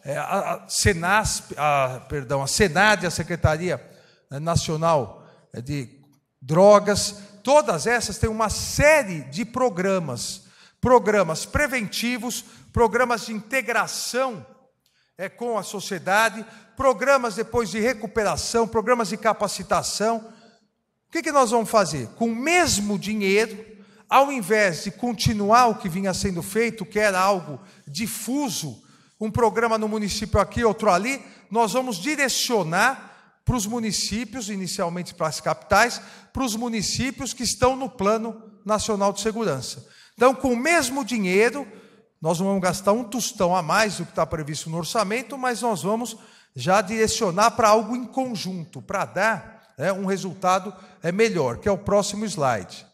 eh, a, Senasp, a, perdão, a Senad, a Secretaria né, Nacional eh, de Drogas, todas essas têm uma série de programas, programas preventivos, programas de integração é, com a sociedade, programas depois de recuperação, programas de capacitação. O que, que nós vamos fazer? Com o mesmo dinheiro, ao invés de continuar o que vinha sendo feito, que era algo difuso, um programa no município aqui, outro ali, nós vamos direcionar para os municípios, inicialmente para as capitais, para os municípios que estão no Plano Nacional de Segurança. Então, com o mesmo dinheiro, nós não vamos gastar um tostão a mais do que está previsto no orçamento, mas nós vamos já direcionar para algo em conjunto, para dar né, um resultado é, melhor, que é o próximo slide.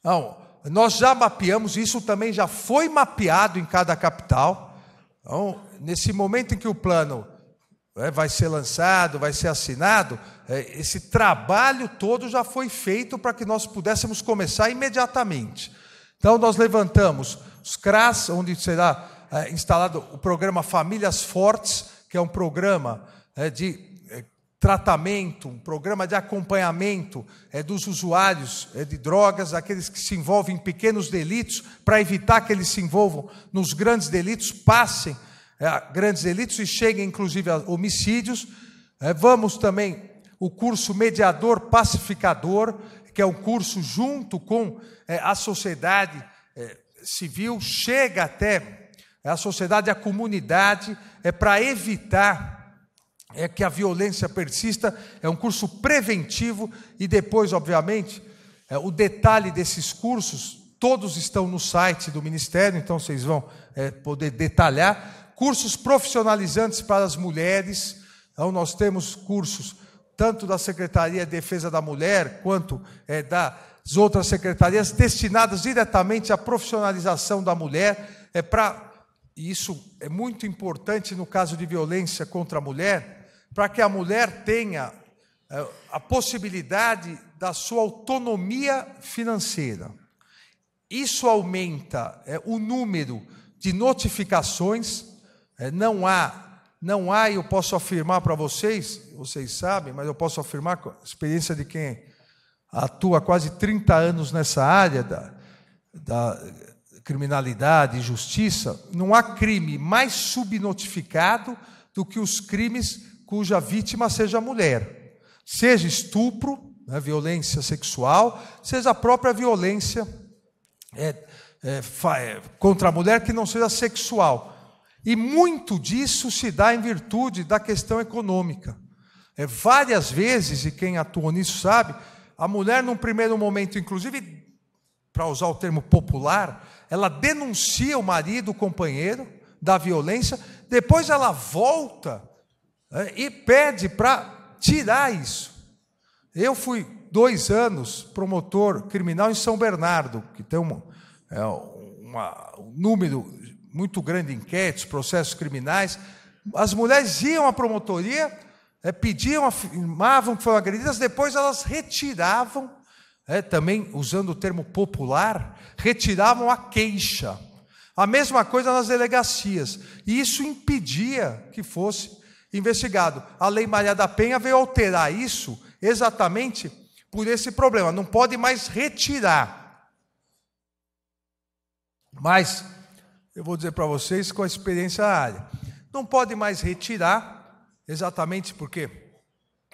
Então, nós já mapeamos, isso também já foi mapeado em cada capital. Então, nesse momento em que o plano né, vai ser lançado, vai ser assinado, é, esse trabalho todo já foi feito para que nós pudéssemos começar imediatamente. Então, nós levantamos os CRAS, onde será é, instalado o programa Famílias Fortes, que é um programa é, de é, tratamento, um programa de acompanhamento é, dos usuários é, de drogas, aqueles que se envolvem em pequenos delitos, para evitar que eles se envolvam nos grandes delitos, passem é, a é, grandes delitos e cheguem inclusive a homicídios. É, vamos também o curso Mediador Pacificador, que é um curso junto com a sociedade civil chega até é a sociedade, é a comunidade, é para evitar é que a violência persista, é um curso preventivo e depois, obviamente, é, o detalhe desses cursos, todos estão no site do Ministério, então vocês vão é, poder detalhar. Cursos profissionalizantes para as mulheres, então nós temos cursos tanto da Secretaria de Defesa da Mulher, quanto é, da as outras secretarias destinadas diretamente à profissionalização da mulher, é para e isso é muito importante no caso de violência contra a mulher, para que a mulher tenha eh, a possibilidade da sua autonomia financeira. Isso aumenta é, o número de notificações, é, não há não há, eu posso afirmar para vocês, vocês sabem, mas eu posso afirmar, experiência de quem é atua há quase 30 anos nessa área da, da criminalidade e justiça, não há crime mais subnotificado do que os crimes cuja vítima seja mulher. Seja estupro, né, violência sexual, seja a própria violência é, é, é contra a mulher que não seja sexual. E muito disso se dá em virtude da questão econômica. É, várias vezes, e quem atua nisso sabe, a mulher, num primeiro momento, inclusive, para usar o termo popular, ela denuncia o marido, o companheiro, da violência, depois ela volta é, e pede para tirar isso. Eu fui dois anos promotor criminal em São Bernardo, que tem um, é, uma, um número muito grande de inquéritos, processos criminais. As mulheres iam à promotoria é, pediam, afirmavam que foram agredidas, depois elas retiravam, é, também usando o termo popular, retiravam a queixa. A mesma coisa nas delegacias. E isso impedia que fosse investigado. A Lei Maria da Penha veio alterar isso exatamente por esse problema. Não pode mais retirar. Mas, eu vou dizer para vocês com a experiência na área: não pode mais retirar Exatamente porque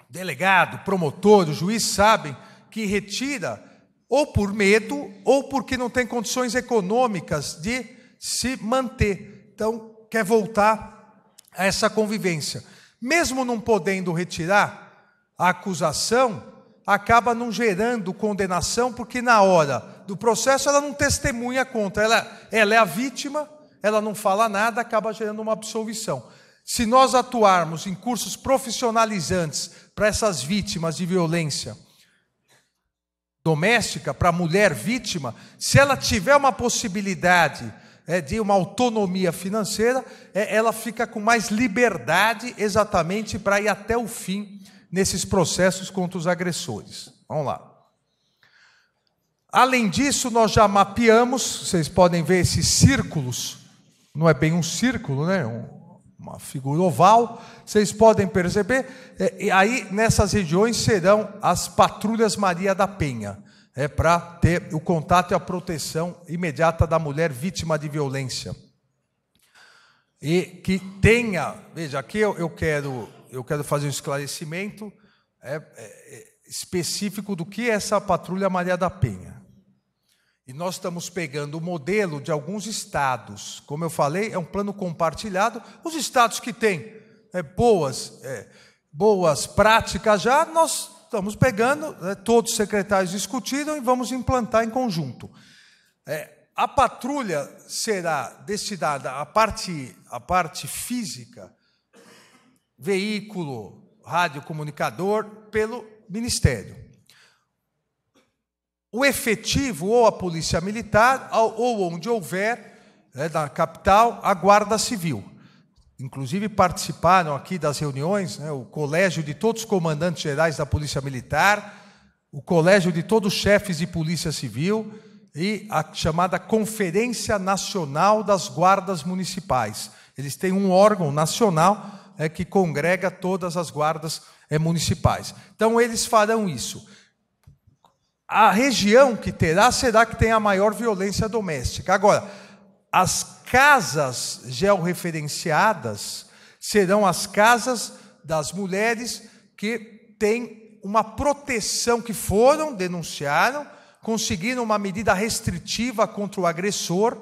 delegado, promotor, o juiz sabem que retira ou por medo ou porque não tem condições econômicas de se manter. Então, quer voltar a essa convivência. Mesmo não podendo retirar a acusação, acaba não gerando condenação, porque na hora do processo ela não testemunha contra, ela, ela é a vítima, ela não fala nada, acaba gerando uma absolvição. Se nós atuarmos em cursos profissionalizantes para essas vítimas de violência doméstica, para a mulher vítima, se ela tiver uma possibilidade é, de uma autonomia financeira, é, ela fica com mais liberdade exatamente para ir até o fim nesses processos contra os agressores. Vamos lá. Além disso, nós já mapeamos, vocês podem ver esses círculos, não é bem um círculo, né? Um, uma figura oval, vocês podem perceber, é, aí nessas regiões serão as patrulhas Maria da Penha, é para ter o contato e a proteção imediata da mulher vítima de violência. E que tenha, veja, aqui eu, eu quero eu quero fazer um esclarecimento é, é, é específico do que é essa patrulha Maria da Penha. E nós estamos pegando o modelo de alguns estados. Como eu falei, é um plano compartilhado. Os estados que têm é, boas, é, boas práticas já, nós estamos pegando, é, todos os secretários discutiram e vamos implantar em conjunto. É, a patrulha será destinada à parte, à parte física, veículo, radiocomunicador, pelo Ministério o efetivo ou a polícia militar, ou onde houver, né, da capital, a guarda civil. Inclusive participaram aqui das reuniões, né, o colégio de todos os comandantes gerais da Polícia Militar, o colégio de todos os chefes de Polícia Civil e a chamada Conferência Nacional das Guardas Municipais. Eles têm um órgão nacional é que congrega todas as guardas é, municipais. Então, eles farão isso a região que terá será que tem a maior violência doméstica. Agora, as casas georreferenciadas serão as casas das mulheres que têm uma proteção, que foram, denunciaram, conseguiram uma medida restritiva contra o agressor,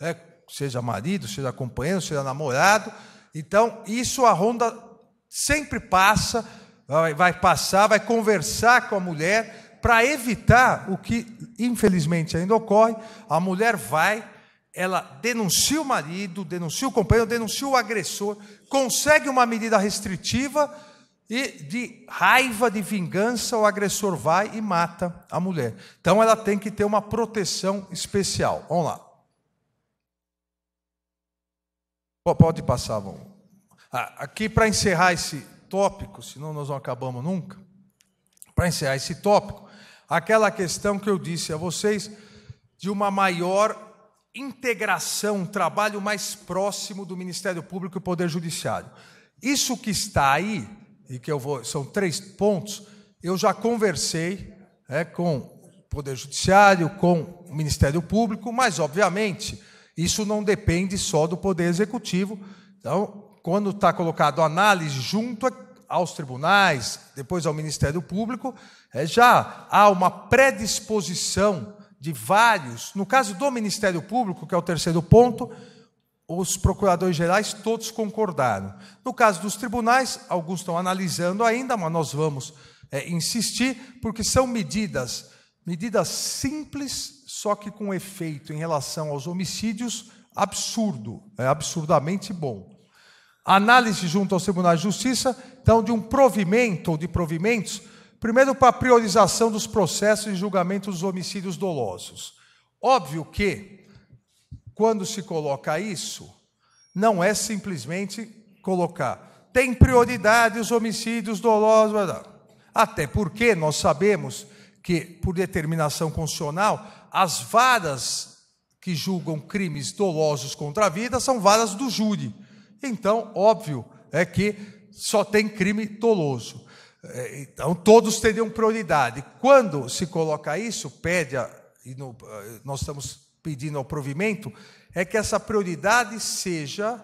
né, seja marido, seja companheiro, seja namorado. Então, isso a Ronda sempre passa, vai, vai passar, vai conversar com a mulher para evitar o que infelizmente ainda ocorre, a mulher vai, ela denuncia o marido, denuncia o companheiro, denuncia o agressor, consegue uma medida restritiva e de raiva, de vingança, o agressor vai e mata a mulher. Então ela tem que ter uma proteção especial. Vamos lá. Pode passar, vamos. Ah, aqui para encerrar esse tópico, senão nós não acabamos nunca. Para encerrar esse tópico, aquela questão que eu disse a vocês de uma maior integração, um trabalho mais próximo do Ministério Público e Poder Judiciário. Isso que está aí, e que eu vou, são três pontos, eu já conversei é, com o Poder Judiciário, com o Ministério Público, mas, obviamente, isso não depende só do Poder Executivo. Então, quando está colocado análise junto aos tribunais, depois ao Ministério Público, é, já há uma predisposição de vários, no caso do Ministério Público, que é o terceiro ponto, os procuradores gerais todos concordaram. No caso dos tribunais, alguns estão analisando ainda, mas nós vamos é, insistir, porque são medidas, medidas simples, só que com efeito em relação aos homicídios absurdo, é absurdamente bom. Análise junto aos tribunais de justiça, então, de um provimento ou de provimentos Primeiro, para a priorização dos processos e julgamentos dos homicídios dolosos. Óbvio que, quando se coloca isso, não é simplesmente colocar tem prioridade os homicídios dolosos. Até porque nós sabemos que, por determinação constitucional, as varas que julgam crimes dolosos contra a vida são varas do júri. Então, óbvio é que só tem crime doloso. É, então, todos teriam prioridade. Quando se coloca isso, pede, a, e no, eh, nós estamos pedindo ao provimento, é que essa prioridade seja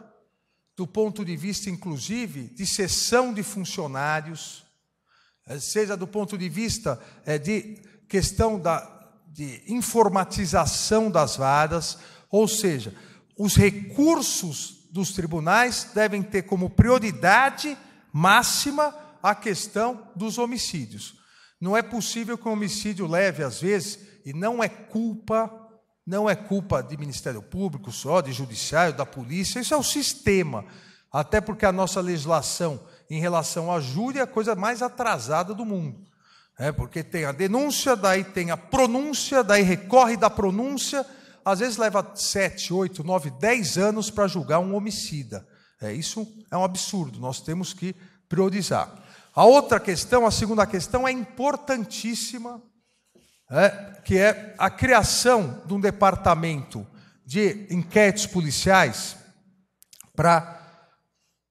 do ponto de vista, inclusive, de cessão de funcionários, eh, seja do ponto de vista é, de questão da, de informatização das varas, ou seja, os recursos dos tribunais devem ter como prioridade máxima a questão dos homicídios. Não é possível que um homicídio leve, às vezes, e não é culpa, não é culpa de Ministério Público só, de Judiciário, da polícia, isso é o sistema. Até porque a nossa legislação em relação à júria é a coisa mais atrasada do mundo. É, porque tem a denúncia, daí tem a pronúncia, daí recorre da pronúncia, às vezes leva 7, 8, 9, 10 anos para julgar um homicida. É, isso é um absurdo, nós temos que priorizar. A outra questão, a segunda questão, é importantíssima, é, que é a criação de um departamento de inquéritos policiais para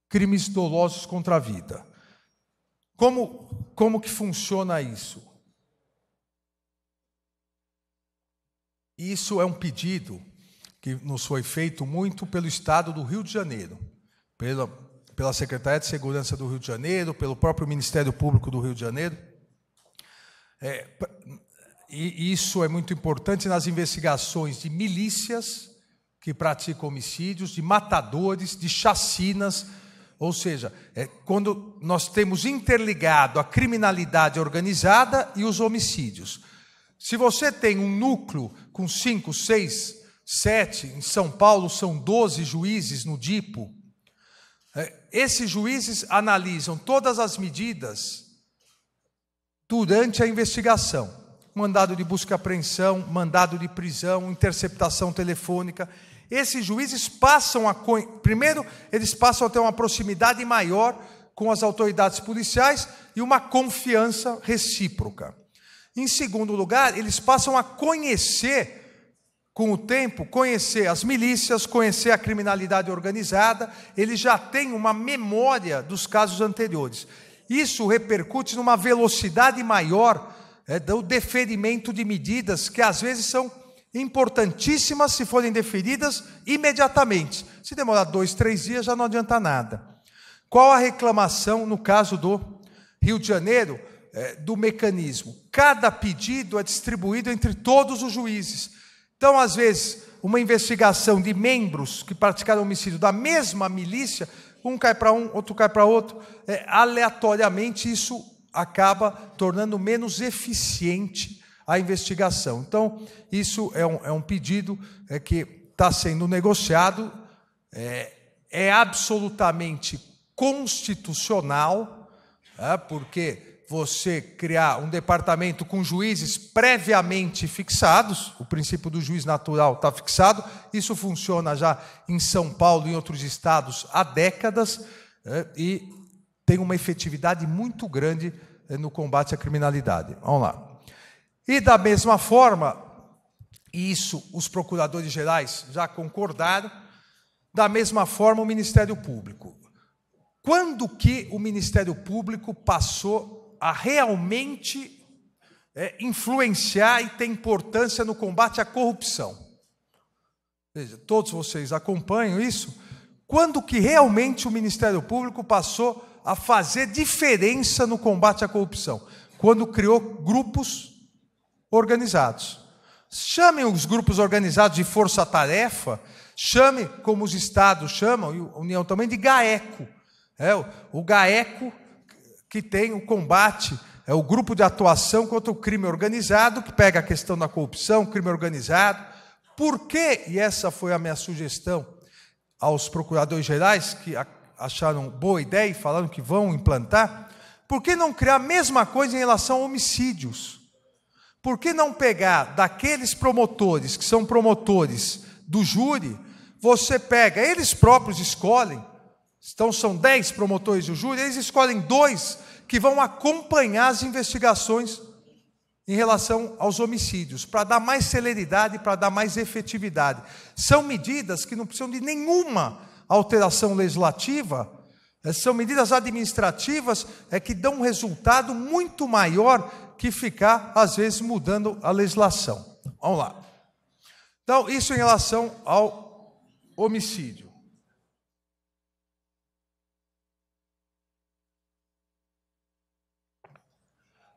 crimes dolosos contra a vida. Como, como que funciona isso? Isso é um pedido que nos foi feito muito pelo Estado do Rio de Janeiro, pela, pela Secretaria de Segurança do Rio de Janeiro, pelo próprio Ministério Público do Rio de Janeiro. É, e isso é muito importante nas investigações de milícias que praticam homicídios, de matadores, de chacinas. Ou seja, é quando nós temos interligado a criminalidade organizada e os homicídios. Se você tem um núcleo com cinco, seis, sete, em São Paulo são 12 juízes no DIPO, é, esses juízes analisam todas as medidas durante a investigação: mandado de busca e apreensão, mandado de prisão, interceptação telefônica. Esses juízes passam a. Primeiro, eles passam a ter uma proximidade maior com as autoridades policiais e uma confiança recíproca. Em segundo lugar, eles passam a conhecer com o tempo, conhecer as milícias, conhecer a criminalidade organizada, ele já tem uma memória dos casos anteriores. Isso repercute numa velocidade maior é, do deferimento de medidas que às vezes são importantíssimas se forem deferidas imediatamente. Se demorar dois, três dias, já não adianta nada. Qual a reclamação no caso do Rio de Janeiro é, do mecanismo? Cada pedido é distribuído entre todos os juízes então, às vezes, uma investigação de membros que praticaram homicídio da mesma milícia, um cai para um, outro cai para outro, é, aleatoriamente isso acaba tornando menos eficiente a investigação. Então, isso é um, é um pedido é, que está sendo negociado, é, é absolutamente constitucional, é, porque você criar um departamento com juízes previamente fixados, o princípio do juiz natural está fixado, isso funciona já em São Paulo e em outros estados há décadas né, e tem uma efetividade muito grande eh, no combate à criminalidade. Vamos lá. E da mesma forma, e isso os procuradores gerais já concordaram, da mesma forma o Ministério Público. Quando que o Ministério Público passou a realmente é, influenciar e ter importância no combate à corrupção. Veja, todos vocês acompanham isso? Quando que realmente o Ministério Público passou a fazer diferença no combate à corrupção? Quando criou grupos organizados. Chamem os grupos organizados de força-tarefa, chame, como os estados chamam, e a União também, de GAECO. É, o GAECO que tem o combate, é o grupo de atuação contra o crime organizado, que pega a questão da corrupção, crime organizado. Por que, e essa foi a minha sugestão aos procuradores gerais, que acharam boa ideia e falaram que vão implantar, por que não criar a mesma coisa em relação a homicídios? Por que não pegar daqueles promotores que são promotores do júri, você pega, eles próprios escolhem então são dez promotores do júri, eles escolhem dois que vão acompanhar as investigações em relação aos homicídios, para dar mais celeridade, para dar mais efetividade. São medidas que não precisam de nenhuma alteração legislativa, eh, são medidas administrativas é que dão um resultado muito maior que ficar, às vezes, mudando a legislação. Vamos lá. Então, isso em relação ao homicídio.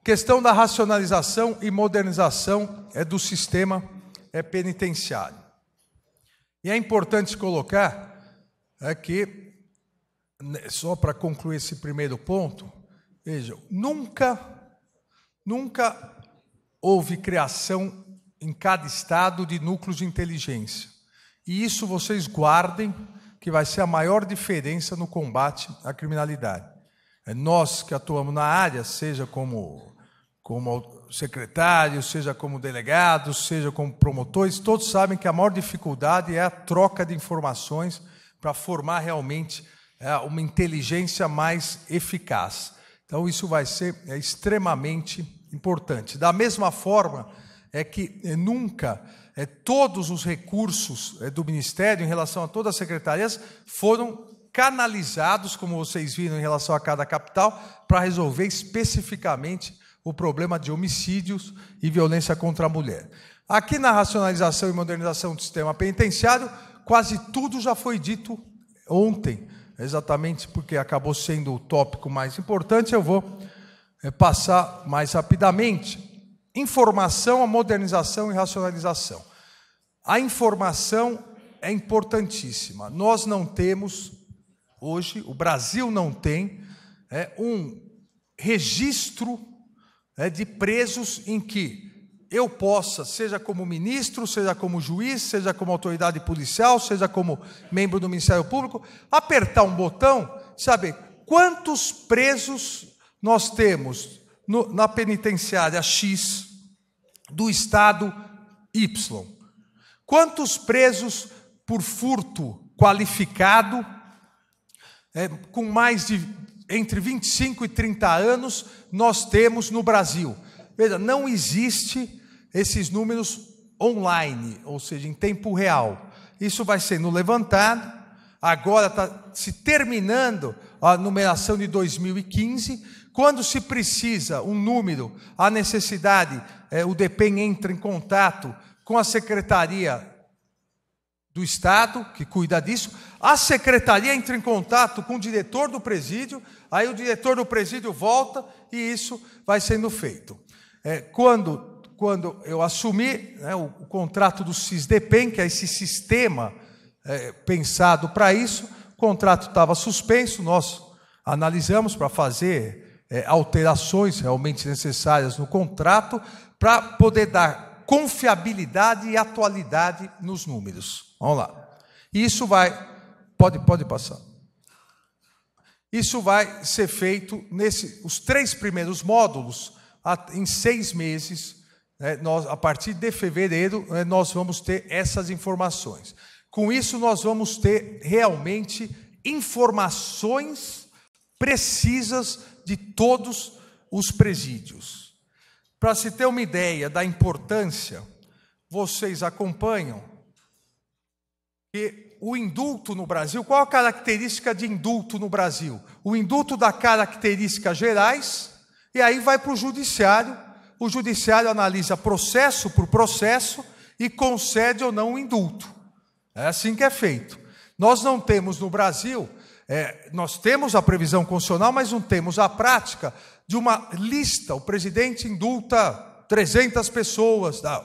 Questão da racionalização e modernização é do sistema é penitenciário. E é importante colocar é que né, só para concluir esse primeiro ponto, vejam, nunca nunca houve criação em cada estado de núcleos de inteligência. E isso vocês guardem, que vai ser a maior diferença no combate à criminalidade. É nós que atuamos na área, seja como como secretário, seja como delegado, seja como promotores, todos sabem que a maior dificuldade é a troca de informações para formar realmente é, uma inteligência mais eficaz. Então, isso vai ser é, extremamente importante. Da mesma forma, é que é, nunca é, todos os recursos é, do Ministério, em relação a todas as secretarias, foram canalizados, como vocês viram, em relação a cada capital, para resolver especificamente o problema de homicídios e violência contra a mulher. Aqui na racionalização e modernização do sistema penitenciário, quase tudo já foi dito ontem, exatamente porque acabou sendo o tópico mais importante, eu vou eh, passar mais rapidamente. Informação, a modernização e racionalização. A informação é importantíssima. Nós não temos, hoje, o Brasil não tem, eh, um registro né, de presos em que eu possa, seja como ministro, seja como juiz, seja como autoridade policial, seja como membro do Ministério Público, apertar um botão, saber quantos presos nós temos no, na penitenciária X do estado Y. Quantos presos por furto qualificado, é, com mais de entre 25 e 30 anos nós temos no Brasil. Veja, não existe esses números online, ou seja, em tempo real. Isso vai sendo levantado, agora está se terminando a numeração de 2015. Quando se precisa um número, a necessidade, é, o DEPEN entra em contato com a Secretaria do Estado, que cuida disso, a secretaria entra em contato com o diretor do presídio, aí o diretor do presídio volta e isso vai sendo feito. É, quando, quando eu assumi né, o, o, contrato do SISDEPEN, que é esse sistema é, pensado para isso, o contrato estava suspenso, nós analisamos para fazer é, alterações realmente necessárias no contrato, para poder dar confiabilidade e atualidade nos números. Vamos lá. Isso vai. Pode, pode passar. Isso vai ser feito nesse, os três primeiros módulos em seis meses. Né, nós, a partir de fevereiro né, nós vamos ter essas informações. Com isso nós vamos ter realmente informações precisas de todos os presídios. Para se ter uma ideia da importância, vocês acompanham que o indulto no Brasil, qual a característica de indulto no Brasil? O indulto dá características gerais, e aí vai para o judiciário, o judiciário analisa processo por processo e concede ou não o indulto. É assim que é feito. Nós não temos no Brasil é, nós temos a previsão constitucional, mas não temos a prática de uma lista. O presidente indulta 300 pessoas. Tá?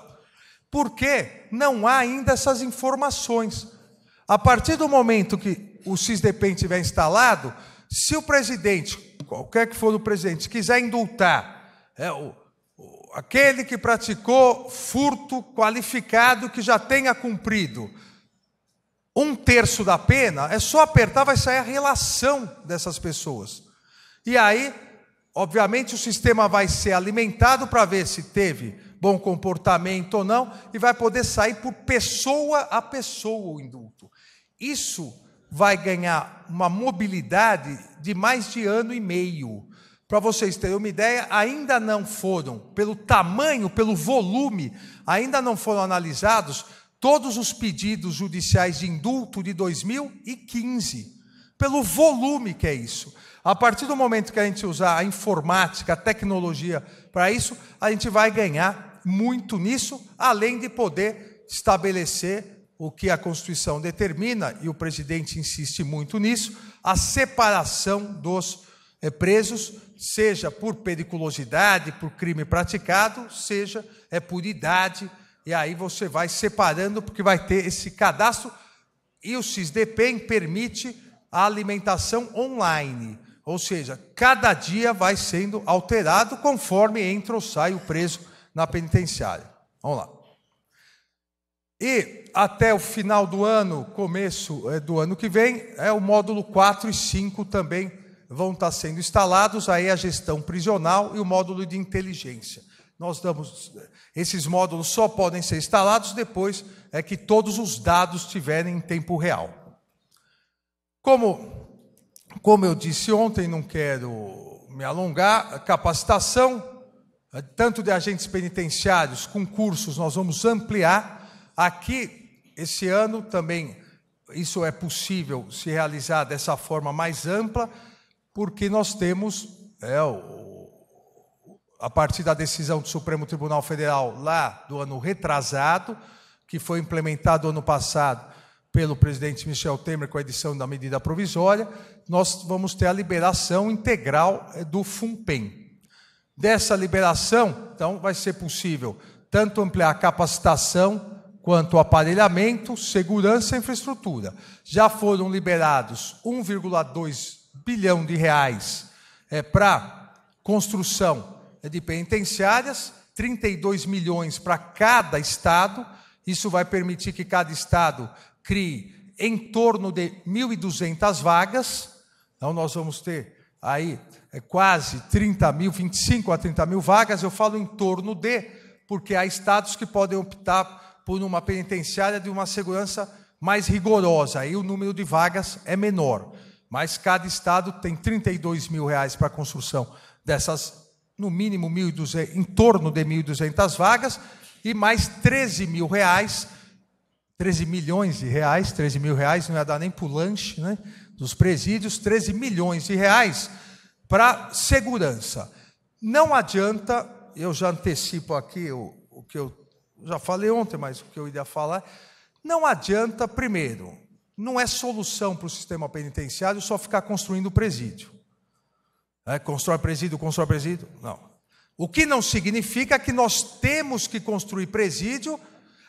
Porque não há ainda essas informações. A partir do momento que o SISDEPEN estiver instalado, se o presidente, qualquer que for o presidente, quiser indultar é, o, o, aquele que praticou furto qualificado que já tenha cumprido um terço da pena, é só apertar, vai sair a relação dessas pessoas. E aí, obviamente, o sistema vai ser alimentado para ver se teve bom comportamento ou não, e vai poder sair por pessoa a pessoa o indulto. Isso vai ganhar uma mobilidade de mais de ano e meio. Para vocês terem uma ideia, ainda não foram, pelo tamanho, pelo volume, ainda não foram analisados todos os pedidos judiciais de indulto de 2015, pelo volume que é isso. A partir do momento que a gente usar a informática, a tecnologia para isso, a gente vai ganhar muito nisso, além de poder estabelecer o que a Constituição determina, e o presidente insiste muito nisso, a separação dos é, presos, seja por periculosidade, por crime praticado, seja é por idade, e aí você vai separando, porque vai ter esse cadastro. E o SISDPEN permite a alimentação online. Ou seja, cada dia vai sendo alterado conforme entra ou sai o preso na penitenciária. Vamos lá. E até o final do ano, começo eh, do ano que vem, é o módulo 4 e 5 também vão estar sendo instalados, aí a gestão prisional e o módulo de inteligência nós damos esses módulos só podem ser instalados depois é que todos os dados tiverem em tempo real. Como como eu disse ontem, não quero me alongar, capacitação eh, tanto de agentes penitenciários, concursos, nós vamos ampliar aqui esse ano também. Isso é possível se realizar dessa forma mais ampla, porque nós temos é, o a partir da decisão do Supremo Tribunal Federal lá do ano retrasado, que foi implementado ano passado pelo presidente Michel Temer com a edição da medida provisória, nós vamos ter a liberação integral eh, do Fumpem. Dessa liberação, então, vai ser possível tanto ampliar a capacitação quanto o aparelhamento, segurança e infraestrutura. Já foram liberados 1,2 bilhão de reais é, eh, para construção é de penitenciárias, 32 milhões para cada estado. Isso vai permitir que cada estado crie em torno de 1.200 vagas. Então, nós vamos ter aí é quase 30 mil, 25 a 30 mil vagas. Eu falo em torno de, porque há estados que podem optar por uma penitenciária de uma segurança mais rigorosa. Aí o número de vagas é menor. Mas cada estado tem 32 mil reais para a construção dessas no mínimo 1.200, em torno de 1.200 vagas, e mais 13 mil reais, 13 milhões de reais, 13 mil reais não ia dar nem para o lanche, né? Dos presídios, 13 milhões de reais para segurança. Não adianta, eu já antecipo aqui o, o que eu já falei ontem, mas o que eu iria falar, não adianta, primeiro, não é solução para o sistema penitenciário só ficar construindo presídio. É, constrói presídio, constrói presídio. Não. O que não significa que nós temos que construir presídio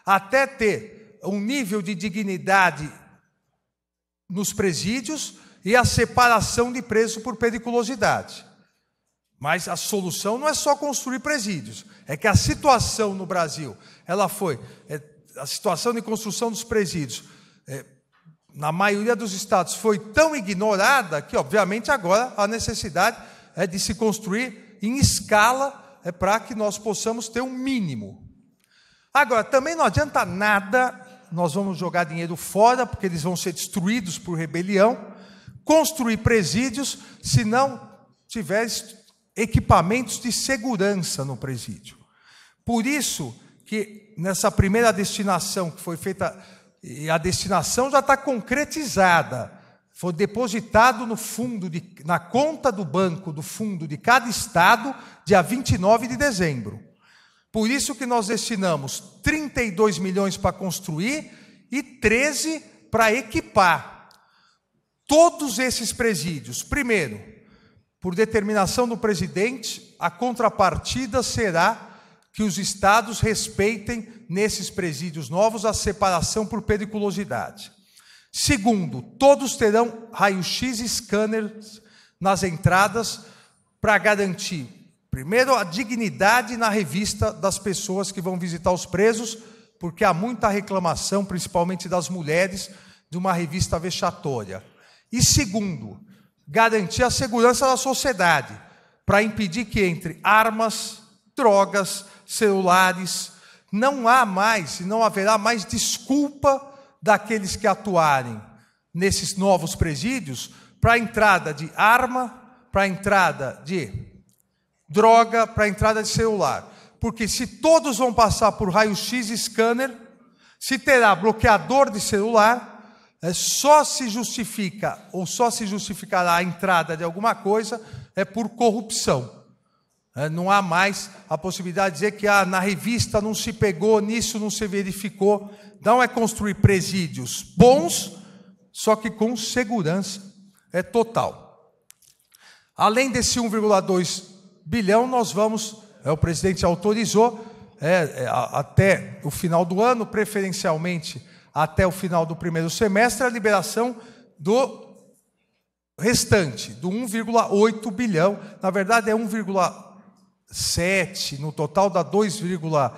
até ter um nível de dignidade nos presídios e a separação de preso por periculosidade. Mas a solução não é só construir presídios, é que a situação no Brasil, ela foi, é, a situação de construção dos presídios na maioria dos estados, foi tão ignorada que, obviamente, agora a necessidade é de se construir em escala é para que nós possamos ter um mínimo. Agora, também não adianta nada nós vamos jogar dinheiro fora, porque eles vão ser destruídos por rebelião, construir presídios, se não tiver equipamentos de segurança no presídio. Por isso que nessa primeira destinação que foi feita e a destinação já está concretizada, foi depositado no fundo de, na conta do banco do fundo de cada estado dia 29 de dezembro. Por isso que nós destinamos 32 milhões para construir e 13 para equipar todos esses presídios. Primeiro, por determinação do presidente, a contrapartida será que os estados respeitem nesses presídios novos a separação por periculosidade. Segundo, todos terão raio-x e scanners nas entradas para garantir, primeiro, a dignidade na revista das pessoas que vão visitar os presos, porque há muita reclamação, principalmente das mulheres, de uma revista vexatória. E segundo, garantir a segurança da sociedade, para impedir que entre armas, drogas, celulares. Não há mais e não haverá mais desculpa daqueles que atuarem nesses novos presídios para a entrada de arma, para a entrada de droga, para a entrada de celular. Porque se todos vão passar por raio-x e scanner, se terá bloqueador de celular, é, só se justifica ou só se justificará a entrada de alguma coisa é por corrupção. É, não há mais a possibilidade de dizer que ah, na revista não se pegou, nisso não se verificou. Não é construir presídios bons, só que com segurança é total. Além desse 1,2 bilhão, nós vamos, é, o presidente autorizou, é, é, até o final do ano, preferencialmente até o final do primeiro semestre, a liberação do restante, do 1,8 bilhão. Na verdade, é 1,8 sete no total dá 2,9,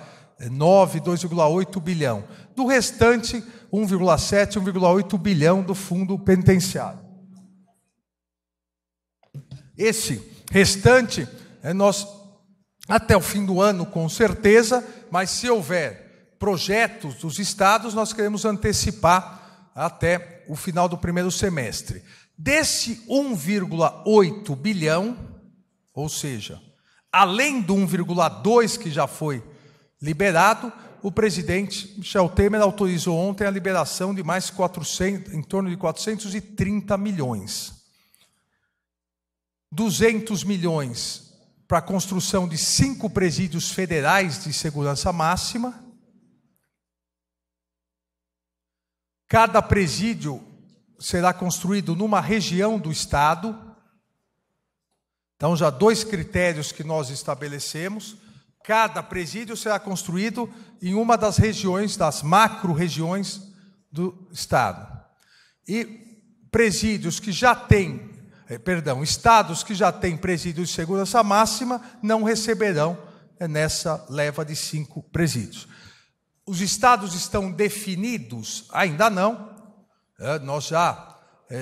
2,8 bilhão. Do restante, 1,7, 1,8 bilhão do fundo penitenciário. Esse restante, eh, nós, até o fim do ano, com certeza, mas se houver projetos dos estados, nós queremos antecipar até o final do primeiro semestre. Desse 1,8 bilhão, ou seja, além do 1,2 que já foi liberado, o presidente Michel Temer autorizou ontem a liberação de mais 400, em torno de 430 milhões. 200 milhões para a construção de cinco presídios federais de segurança máxima. Cada presídio será construído numa região do estado então, já dois critérios que nós estabelecemos. Cada presídio será construído em uma das regiões, das macro-regiões do Estado. E presídios que já têm, eh, perdão, estados que já têm presídios de segurança máxima não receberão eh, nessa leva de cinco presídios. Os estados estão definidos? Ainda não. Eh, nós já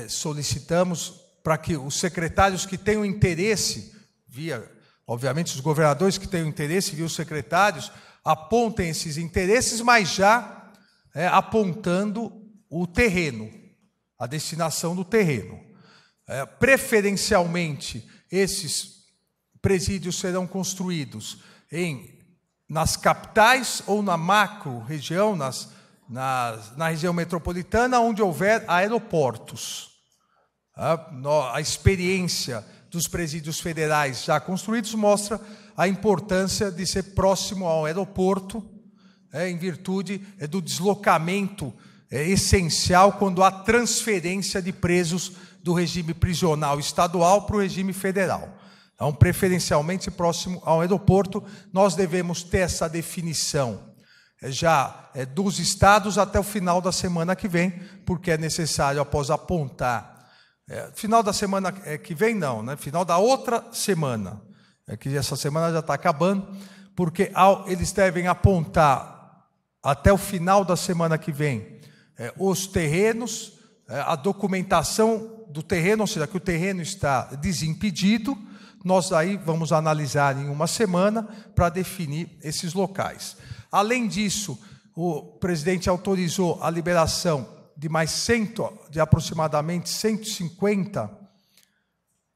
solicitamos para que os secretários que tenham interesse, via, obviamente, os governadores que tenham interesse, via os secretários, apontem esses interesses, mas já é, apontando o terreno, a destinação do terreno. É, preferencialmente, esses presídios serão construídos em nas capitais ou na macro região, nas, nas, na região metropolitana, onde houver aeroportos. A, a experiência dos presídios federais já construídos mostra a importância de ser próximo ao aeroporto, é, em virtude é, do deslocamento é, essencial quando há transferência de presos do regime prisional estadual para o regime federal. Então, preferencialmente próximo ao aeroporto, nós devemos ter essa definição é, já é, dos estados até o final da semana que vem, porque é necessário, após apontar é, final da semana é, que vem, não, né? Final da outra semana. É que essa semana já está acabando, porque ao, eles devem apontar até o final da semana que vem é, os terrenos, é, a documentação do terreno, ou seja, que o terreno está desimpedido. Nós aí vamos analisar em uma semana para definir esses locais. Além disso, o presidente autorizou a liberação de mais 100, de aproximadamente 150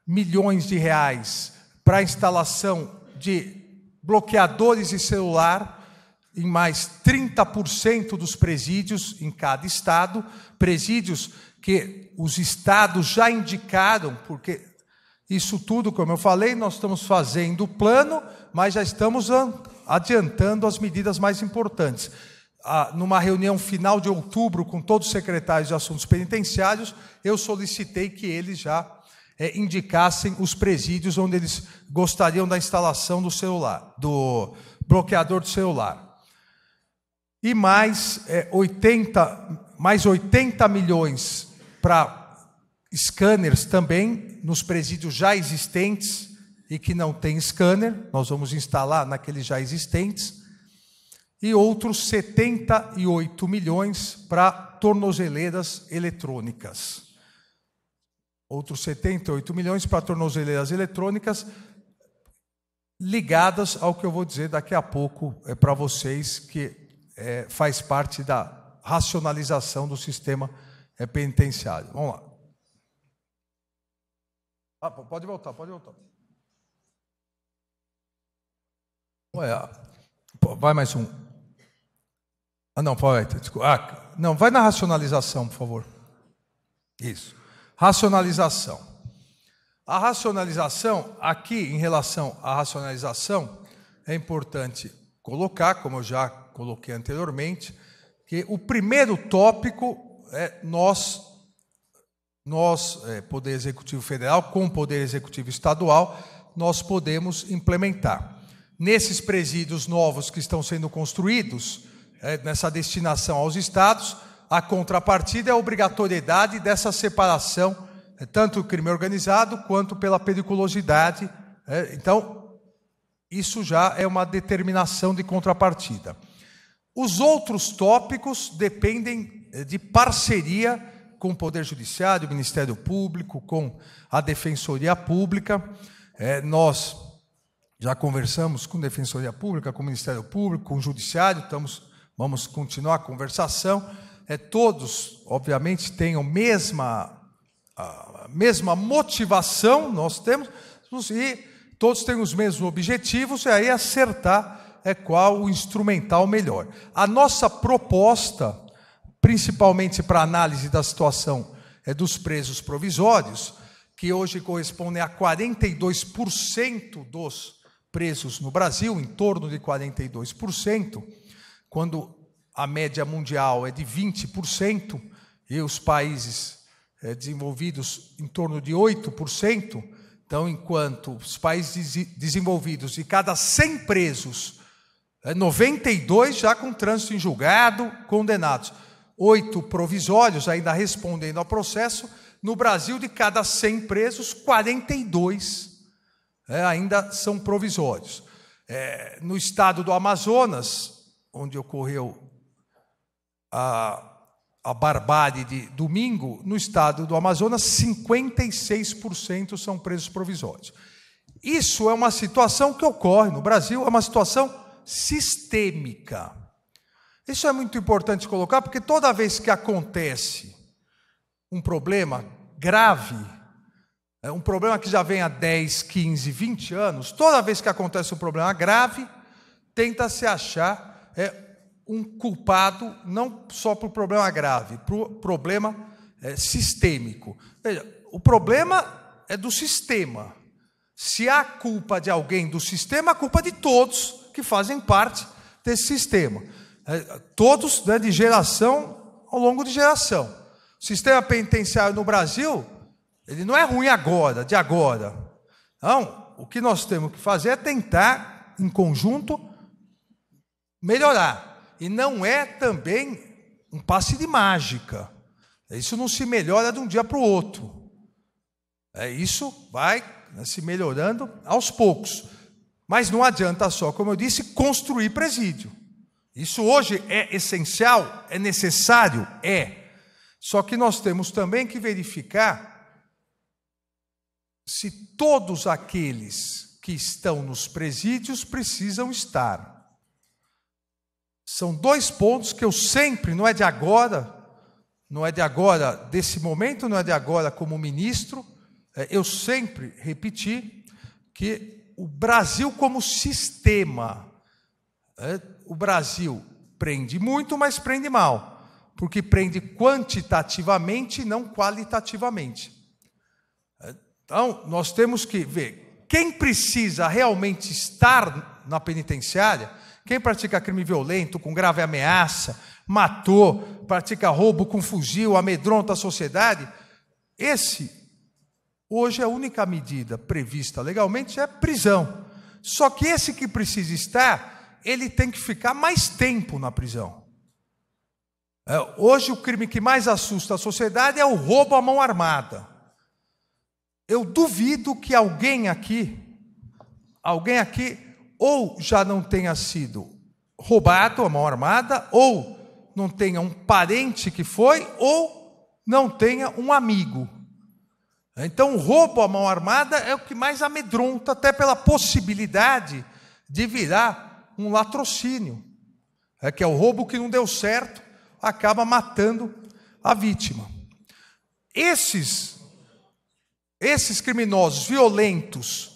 milhões de reais para a instalação de bloqueadores de celular em mais 30% dos presídios em cada estado, presídios que os estados já indicaram, porque isso tudo, como eu falei, nós estamos fazendo o plano, mas já estamos adiantando as medidas mais importantes numa reunião final de outubro com todos os secretários de assuntos penitenciários, eu solicitei que eles já é, indicassem os presídios onde eles gostariam da instalação do celular, do bloqueador do celular. E mais é, 80, mais 80 milhões para scanners também nos presídios já existentes e que não tem scanner, nós vamos instalar naqueles já existentes e outros 78 milhões para tornozeleiras eletrônicas. Outros 78 milhões para tornozeleiras eletrônicas ligadas ao que eu vou dizer daqui a pouco é, para vocês, que é, faz parte da racionalização do sistema é, penitenciário. Vamos lá. Ah, pode voltar, pode voltar. Ué, vai mais um. Ah, não, poeta, desculpa. Ah, não, vai na racionalização, por favor. Isso. Racionalização. A racionalização, aqui em relação à racionalização, é importante colocar, como eu já coloquei anteriormente, que o primeiro tópico é nós, nós, é, Poder Executivo Federal, com o Poder Executivo Estadual, nós podemos implementar. Nesses presídios novos que estão sendo construídos, é, nessa destinação aos estados, a contrapartida é a obrigatoriedade dessa separação, né, tanto o crime organizado quanto pela periculosidade. Né. Então, isso já é uma determinação de contrapartida. Os outros tópicos dependem eh, de parceria com o Poder Judiciário, o Ministério Público, com a Defensoria Pública. É, nós já conversamos com a Defensoria Pública, com o Ministério Público, com o Judiciário, estamos Vamos continuar a conversação. É, todos, obviamente, têm a mesma, a mesma motivação, nós temos, e todos têm os mesmos objetivos, e aí acertar é qual o instrumental melhor. A nossa proposta, principalmente para análise da situação é dos presos provisórios, que hoje correspondem a 42% dos presos no Brasil, em torno de 42%, quando a média mundial é de 20% e os países eh, desenvolvidos em torno de 8%, então, enquanto os países desenvolvidos, de cada 100 presos, 92 eh, já com trânsito em julgado, condenados, oito provisórios ainda respondendo ao processo. No Brasil, de cada 100 presos, 42 eh, ainda são provisórios. no estado do Amazonas, onde ocorreu a, a barbárie de domingo, no estado do Amazonas, 56% são presos provisórios. Isso é uma situação que ocorre no Brasil, é uma situação sistêmica. Isso é muito importante colocar, porque toda vez que acontece um problema grave, é, um problema que já vem há 10, 15, 20 anos, toda vez que acontece um problema grave, tenta se achar é um culpado não só para o problema grave, para o problema é, sistêmico. Veja, o problema é do sistema. Se há culpa de alguém do sistema, a culpa é de todos que fazem parte desse sistema. É, todos né, de geração ao longo de geração. O sistema penitenciário no Brasil, ele não é ruim agora, de agora. Não, o que nós temos que fazer é tentar, em conjunto, melhorar. E não é também um passe de mágica. Isso não se melhora de um dia para o outro. É isso vai né, se melhorando aos poucos. Mas não adianta só, como eu disse, construir presídio. Isso hoje é essencial, é necessário, é. Só que nós temos também que verificar se todos aqueles que estão nos presídios precisam estar. São dois pontos que eu sempre, não é de agora, não é de agora, desse momento, não é de agora como ministro, é, eu sempre repeti que o Brasil como sistema, é, o Brasil prende muito, mas prende mal, porque prende quantitativamente e não qualitativamente. É, então, nós temos que ver quem precisa realmente estar na penitenciária quem pratica crime violento com grave ameaça, matou, pratica roubo com fuzil, amedronta a sociedade, esse hoje é a única medida prevista legalmente é prisão. Só que esse que precisa estar, ele tem que ficar mais tempo na prisão. É, hoje o crime que mais assusta a sociedade é o roubo à mão armada. Eu duvido que alguém aqui, alguém aqui ou já não tenha sido roubado a mão armada, ou não tenha um parente que foi, ou não tenha um amigo. Então, o roubo à mão armada é o que mais amedronta, até pela possibilidade de virar um latrocínio, é que é o roubo que não deu certo, acaba matando a vítima. Esses esses criminosos violentos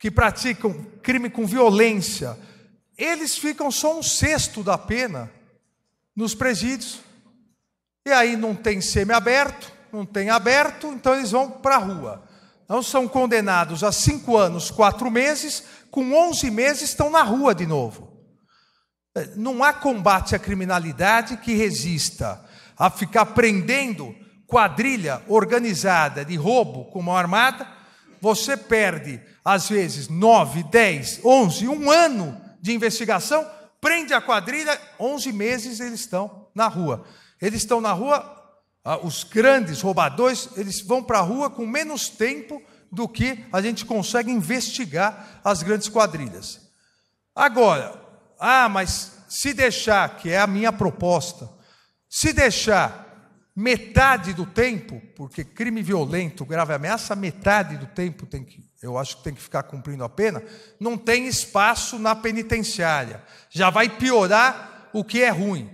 que praticam crime com violência, eles ficam só um sexto da pena nos presídios. E aí não tem semi-aberto, não tem aberto, então eles vão para a rua. Não são condenados a cinco anos, quatro meses, com onze meses estão na rua de novo. É, não há combate à criminalidade que resista a ficar prendendo quadrilha organizada de roubo com mão armada você perde, às vezes, 9, 10, 11, um ano de investigação, prende a quadrilha, 11 meses eles estão na rua. Eles estão na rua, ah, os grandes roubadores, eles vão para a rua com menos tempo do que a gente consegue investigar as grandes quadrilhas. Agora, ah, mas se deixar, que é a minha proposta, se deixar metade do tempo, porque crime violento, grave ameaça, metade do tempo tem que, eu acho que tem que ficar cumprindo a pena, não tem espaço na penitenciária. Já vai piorar o que é ruim.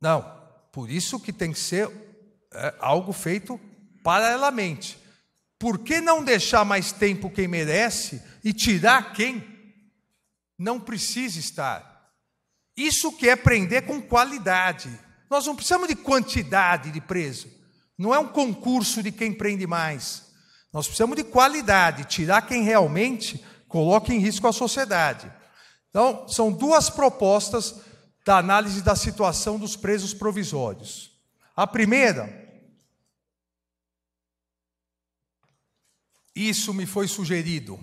Não, por isso que tem que ser é, algo feito paralelamente. Por que não deixar mais tempo quem merece e tirar quem não precisa estar? Isso que é prender com qualidade, nós não precisamos de quantidade de preso. Não é um concurso de quem prende mais. Nós precisamos de qualidade, tirar quem realmente coloca em risco a sociedade. Então, são duas propostas da análise da situação dos presos provisórios. A primeira, isso me foi sugerido.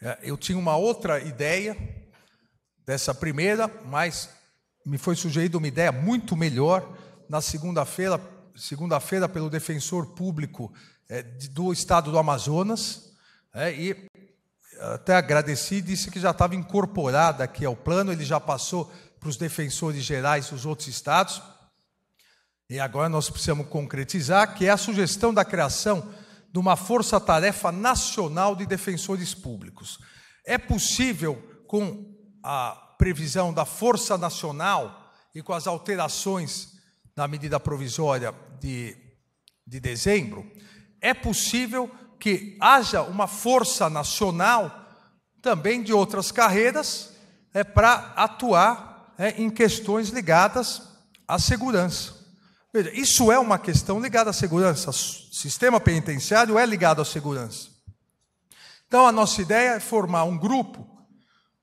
É, eu tinha uma outra ideia dessa primeira, mas me foi sugerida uma ideia muito melhor na segunda-feira, segunda-feira pelo defensor público é, do Estado do Amazonas, é, e eh, até agradeci disse que já estava incorporada aqui ao plano, ele já passou para os defensores gerais dos outros estados. E agora nós precisamos concretizar que é a sugestão da criação de uma força-tarefa nacional de defensores públicos. É possível com a previsão da Força Nacional e com as alterações na medida provisória de, de dezembro, é possível que haja uma força nacional também de outras carreiras é, para atuar é, em questões ligadas à segurança. Veja, isso é uma questão ligada à segurança. O sistema penitenciário é ligado à segurança. Então, a nossa ideia é formar um grupo.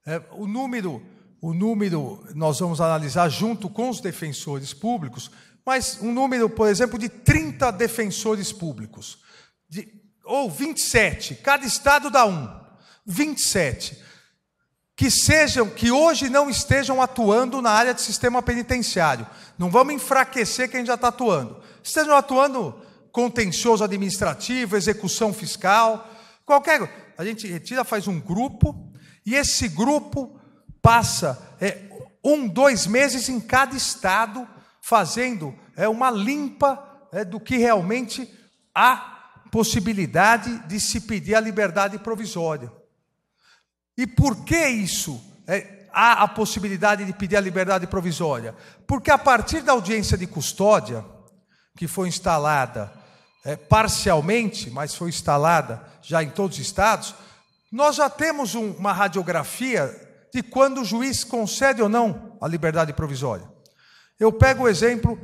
É, o número o número nós vamos analisar junto com os defensores públicos, mas um número, por exemplo, de 30 defensores públicos, de, ou 27, cada estado dá um, 27, que sejam, que hoje não estejam atuando na área de sistema penitenciário. Não vamos enfraquecer quem já está atuando. Estejam atuando contencioso administrativo, execução fiscal, qualquer. A gente retira, faz um grupo, e esse grupo passa é, um, dois meses em cada estado fazendo é, uma limpa é, do que realmente há possibilidade de se pedir a liberdade provisória. E por que isso? É, há a possibilidade de pedir a liberdade provisória? Porque a partir da audiência de custódia, que foi instalada é, parcialmente, mas foi instalada já em todos os estados, nós já temos um, uma radiografia de quando o juiz concede ou não a liberdade provisória. Eu pego o exemplo,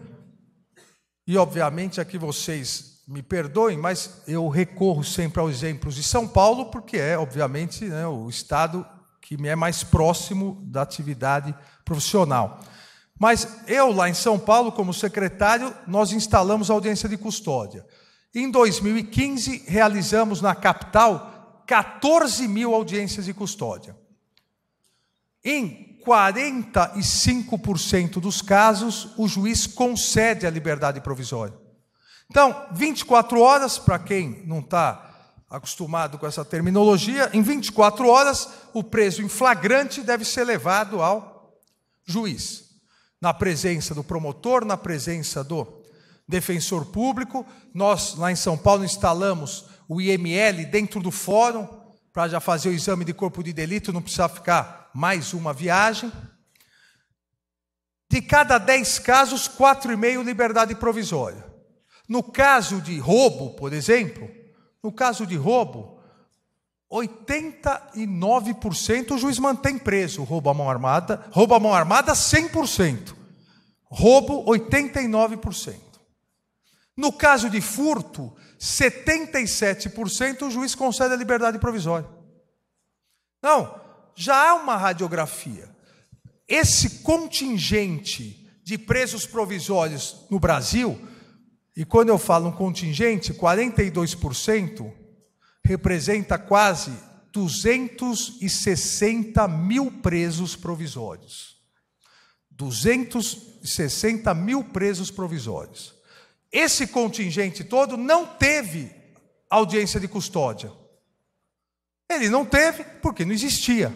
e obviamente aqui vocês me perdoem, mas eu recorro sempre aos exemplos de São Paulo, porque é, obviamente, né, o estado que me é mais próximo da atividade profissional. Mas eu, lá em São Paulo, como secretário, nós instalamos a audiência de custódia. Em 2015, realizamos na capital 14 mil audiências de custódia. Em 45% dos casos, o juiz concede a liberdade provisória. Então, 24 horas, para quem não está acostumado com essa terminologia, em 24 horas, o preso em flagrante deve ser levado ao juiz, na presença do promotor, na presença do defensor público. Nós, lá em São Paulo, instalamos o IML dentro do fórum, para já fazer o exame de corpo de delito, não precisar ficar mais uma viagem. De cada dez casos, quatro e meio liberdade provisória. No caso de roubo, por exemplo, no caso de roubo, 89% o juiz mantém preso. Roubo à mão armada, roubo à mão armada 100%. Roubo 89%. No caso de furto, 77% o juiz concede a liberdade provisória. Não, já há uma radiografia. Esse contingente de presos provisórios no Brasil, e quando eu falo um contingente, 42% representa quase 260 mil presos provisórios. 260 mil presos provisórios. Esse contingente todo não teve audiência de custódia. Ele não teve porque não existia.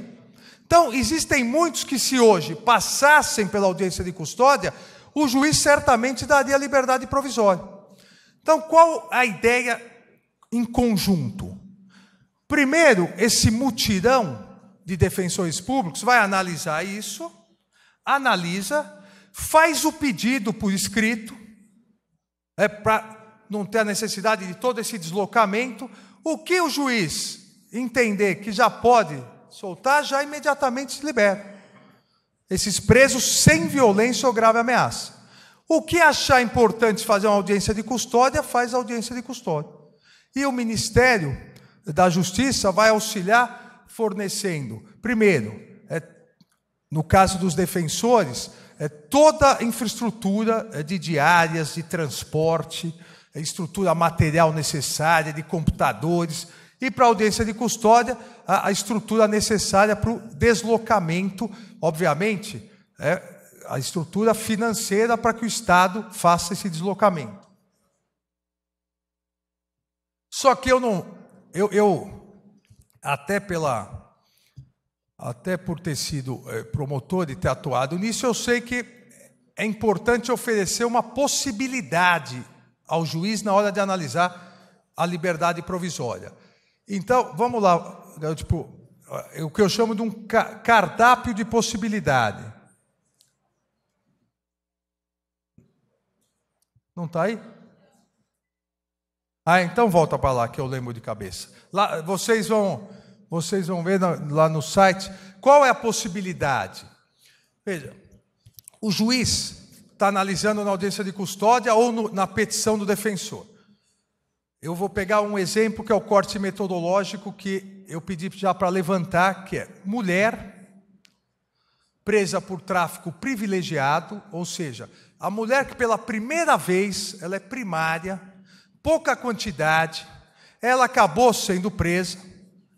Então, existem muitos que, se hoje passassem pela audiência de custódia, o juiz certamente daria liberdade provisória. Então, qual a ideia em conjunto? Primeiro, esse mutirão de defensores públicos vai analisar isso, analisa, faz o pedido por escrito, é para não ter a necessidade de todo esse deslocamento. O que o juiz entender que já pode soltar, já imediatamente se libera. Esses presos sem violência ou grave ameaça. O que achar importante fazer uma audiência de custódia, faz audiência de custódia. E o Ministério da Justiça vai auxiliar fornecendo, primeiro, é, no caso dos defensores, é, toda a infraestrutura é, de diárias, de transporte, é, estrutura material necessária, de computadores, e para audiência de custódia, a, a estrutura necessária para o deslocamento, obviamente, é a estrutura financeira para que o Estado faça esse deslocamento. Só que eu não. Eu, eu até pela. Até por ter sido é, promotor e ter atuado nisso, eu sei que é importante oferecer uma possibilidade ao juiz na hora de analisar a liberdade provisória. Então, vamos lá, eu, tipo, o que eu chamo de um cardápio de possibilidade. Não está aí? Ah, então volta para lá que eu lembro de cabeça. Lá, vocês vão, vocês vão ver na, lá no site qual é a possibilidade. Veja, o juiz está analisando na audiência de custódia ou no, na petição do defensor. Eu vou pegar um exemplo que é o corte metodológico que eu pedi já para levantar, que é mulher presa por tráfico privilegiado, ou seja, a mulher que pela primeira vez, ela é primária, pouca quantidade, ela acabou sendo presa.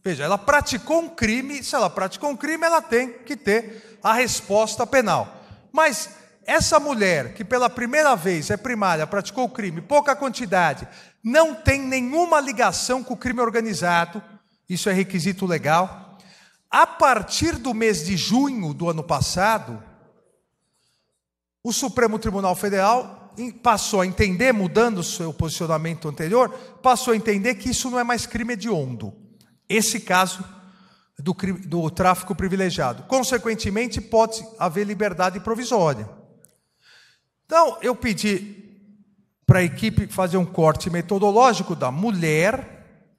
Veja, ela praticou um crime, se ela praticou um crime, ela tem que ter a resposta penal. Mas essa mulher que pela primeira vez é primária, praticou o crime, pouca quantidade, não tem nenhuma ligação com o crime organizado, isso é requisito legal. A partir do mês de junho do ano passado, o Supremo Tribunal Federal passou a entender, mudando seu posicionamento anterior, passou a entender que isso não é mais crime hediondo. Esse caso do, do tráfico privilegiado. Consequentemente, pode haver liberdade provisória. Então, eu pedi para a equipe fazer um corte metodológico da mulher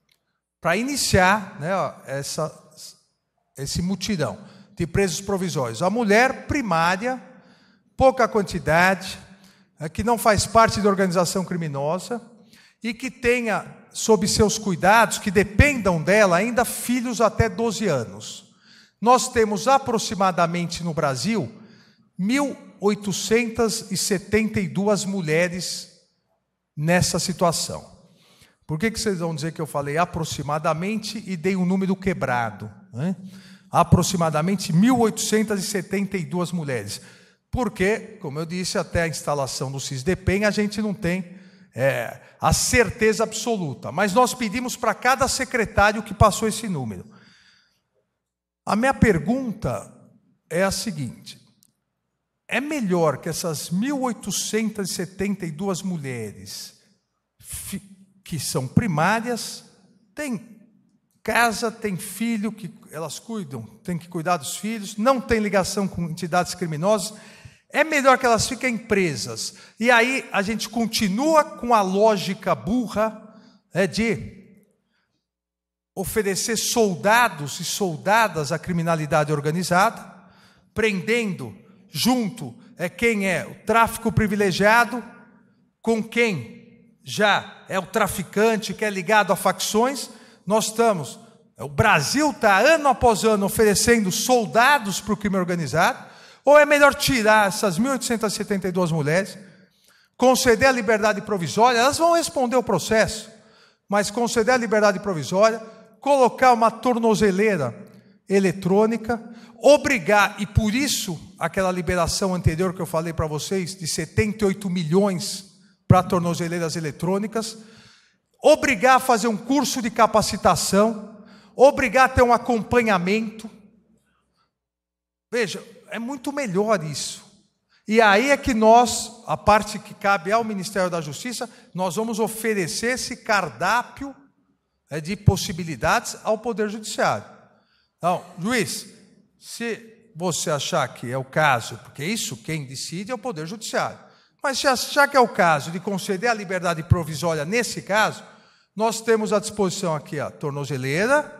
para iniciar né, essa, esse mutirão de presos provisórios. A mulher primária, pouca quantidade, né, que não faz parte da organização criminosa e que tenha sob seus cuidados, que dependam dela, ainda filhos até 12 anos. Nós temos aproximadamente no Brasil 1.872 mulheres nessa situação. Por que, que vocês vão dizer que eu falei aproximadamente e dei um número quebrado? Né? Aproximadamente 1.872 mulheres. Porque, como eu disse, até a instalação do CISDEPEN a gente não tem é, a certeza absoluta. Mas nós pedimos para cada secretário que passou esse número. A minha pergunta é a seguinte: é melhor que essas 1.872 mulheres que são primárias, têm casa, têm filho que elas cuidam, têm que cuidar dos filhos, não tem ligação com entidades criminosas, é melhor que elas fiquem presas. E aí a gente continua com a lógica burra né, de oferecer soldados e soldadas à criminalidade organizada, prendendo junto é quem é o tráfico privilegiado com quem já é o traficante que é ligado a facções. Nós estamos, é, o Brasil está ano após ano oferecendo soldados para o crime organizado. Ou é melhor tirar essas 1.872 mulheres, conceder a liberdade provisória, elas vão responder o processo, mas conceder a liberdade provisória, colocar uma tornozeleira eletrônica, obrigar, e por isso aquela liberação anterior que eu falei para vocês, de 78 milhões para tornozeleiras eletrônicas, obrigar a fazer um curso de capacitação, obrigar a ter um acompanhamento. Veja, é muito melhor isso. E aí é que nós, a parte que cabe ao Ministério da Justiça, nós vamos oferecer esse cardápio é, de possibilidades ao Poder Judiciário. Então, juiz, se você achar que é o caso, porque isso quem decide é o Poder Judiciário, mas se achar que é o caso de conceder a liberdade provisória nesse caso, nós temos à disposição aqui a tornozeleira,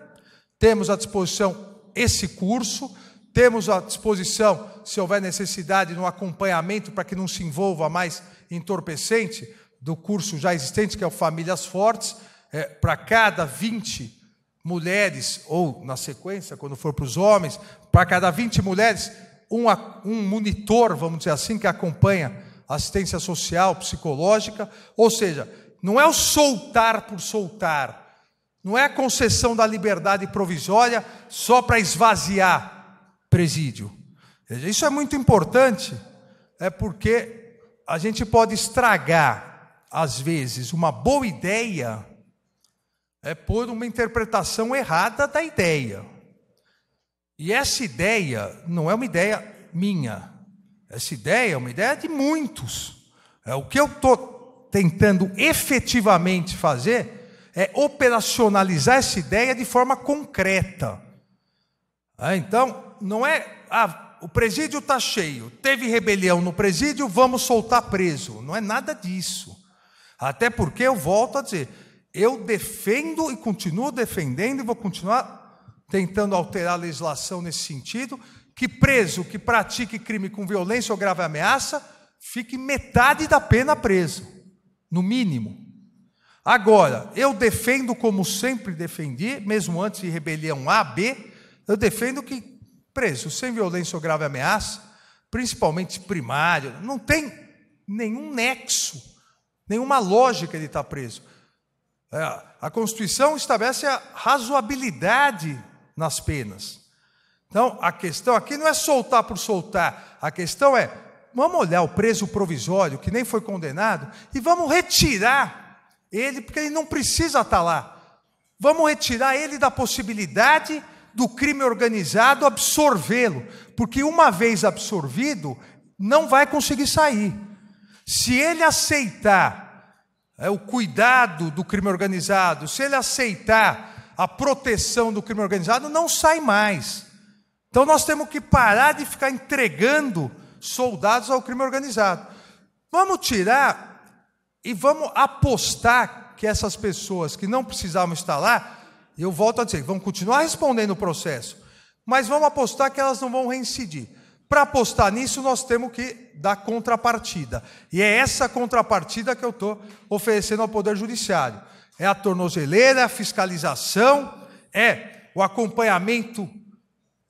temos à disposição esse curso, temos à disposição, se houver necessidade, no acompanhamento para que não se envolva mais entorpecente do curso já existente, que é o Famílias Fortes, é, para cada 20 mulheres, ou na sequência, quando for para os homens, para cada 20 mulheres, um, um monitor, vamos dizer assim, que acompanha assistência social, psicológica, ou seja, não é o soltar por soltar, não é a concessão da liberdade provisória só para esvaziar presídio. Isso é muito importante, é porque a gente pode estragar, às vezes, uma boa ideia é por uma interpretação errada da ideia. E essa ideia não é uma ideia minha. Essa ideia é uma ideia de muitos. É o que eu estou tentando efetivamente fazer é operacionalizar essa ideia de forma concreta. É, então, não é ah, o presídio está cheio, teve rebelião no presídio, vamos soltar preso. Não é nada disso. Até porque eu volto a dizer, eu defendo e continuo defendendo e vou continuar tentando alterar a legislação nesse sentido, que preso que pratique crime com violência ou grave ameaça, fique metade da pena preso, no mínimo. Agora, eu defendo como sempre defendi, mesmo antes de rebelião A, B, eu defendo que preso sem violência ou grave ameaça, principalmente primário, não tem nenhum nexo, nenhuma lógica de estar tá preso. É, a Constituição estabelece a razoabilidade nas penas. Então, a questão aqui não é soltar por soltar, a questão é vamos olhar o preso provisório, que nem foi condenado, e vamos retirar ele, porque ele não precisa estar tá lá. Vamos retirar ele da possibilidade do crime organizado absorvê-lo, porque uma vez absorvido, não vai conseguir sair. Se ele aceitar é, o cuidado do crime organizado, se ele aceitar a proteção do crime organizado, não sai mais. Então nós temos que parar de ficar entregando soldados ao crime organizado. Vamos tirar e vamos apostar que essas pessoas que não precisavam estar lá, eu volto a dizer, vão continuar respondendo o processo, mas vamos apostar que elas não vão reincidir. Para apostar nisso, nós temos que dar contrapartida. E é essa contrapartida que eu estou oferecendo ao Poder Judiciário. É a tornozeleira, é a fiscalização, é o acompanhamento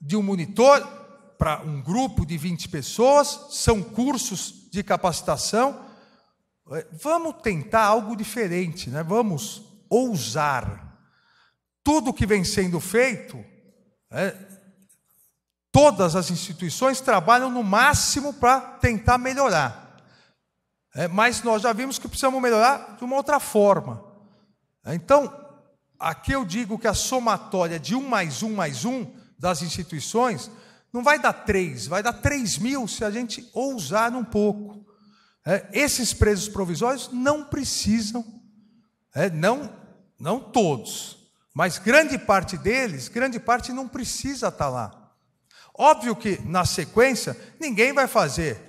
de um monitor para um grupo de 20 pessoas, são cursos de capacitação. É, vamos tentar algo diferente, né? vamos ousar. Tudo que vem sendo feito, é, todas as instituições trabalham no máximo para tentar melhorar. É, mas nós já vimos que precisamos melhorar de uma outra forma. É, então, aqui eu digo que a somatória de um mais um mais um das instituições não vai dar três, vai dar três mil se a gente ousar um pouco. É, esses presos provisórios não precisam, é, não, não todos, mas grande parte deles, grande parte não precisa estar tá lá. Óbvio que, na sequência, ninguém vai fazer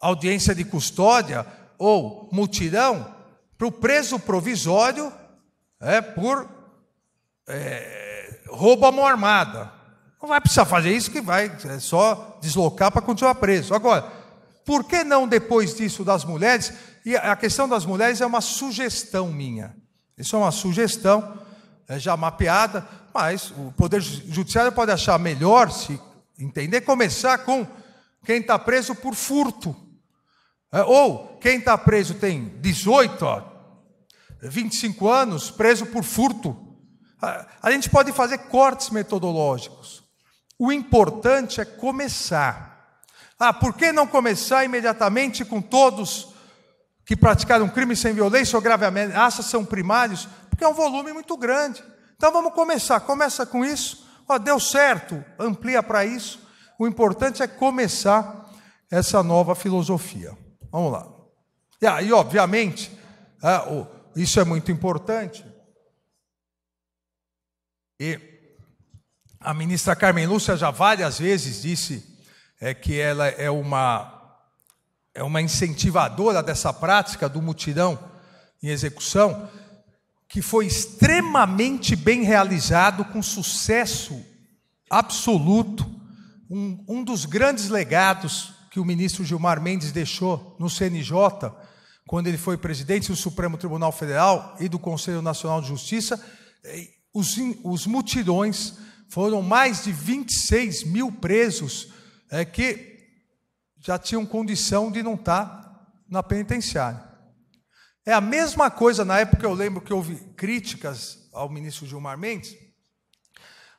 audiência de custódia ou mutirão para o preso provisório é, por é, roubo à mão armada. Não vai precisar fazer isso, que vai é só deslocar para continuar preso. Agora, por que não depois disso das mulheres? E a questão das mulheres é uma sugestão minha. Isso é uma sugestão é já mapeada, mas o Poder Judiciário pode achar melhor, se Entender? Começar com quem está preso por furto. É, ou quem está preso tem 18, 25 anos, preso por furto. A gente pode fazer cortes metodológicos. O importante é começar. Ah, por que não começar imediatamente com todos que praticaram crime sem violência ou grave ameaça são primários? Porque é um volume muito grande. Então vamos começar. Começa com isso deu certo, amplia para isso. O importante é começar essa nova filosofia. Vamos lá. E aí, obviamente, é, isso é muito importante. E a ministra Carmen Lúcia já várias vezes disse é, que ela é uma, é uma incentivadora dessa prática do mutirão em execução que foi extremamente bem realizado, com sucesso absoluto, um, um dos grandes legados que o ministro Gilmar Mendes deixou no CNJ, quando ele foi presidente do Supremo Tribunal Federal e do Conselho Nacional de Justiça, os, os mutirões foram mais de 26 mil presos é, que já tinham condição de não estar tá na penitenciária. É a mesma coisa, na época eu lembro que houve críticas ao ministro Gilmar Mendes.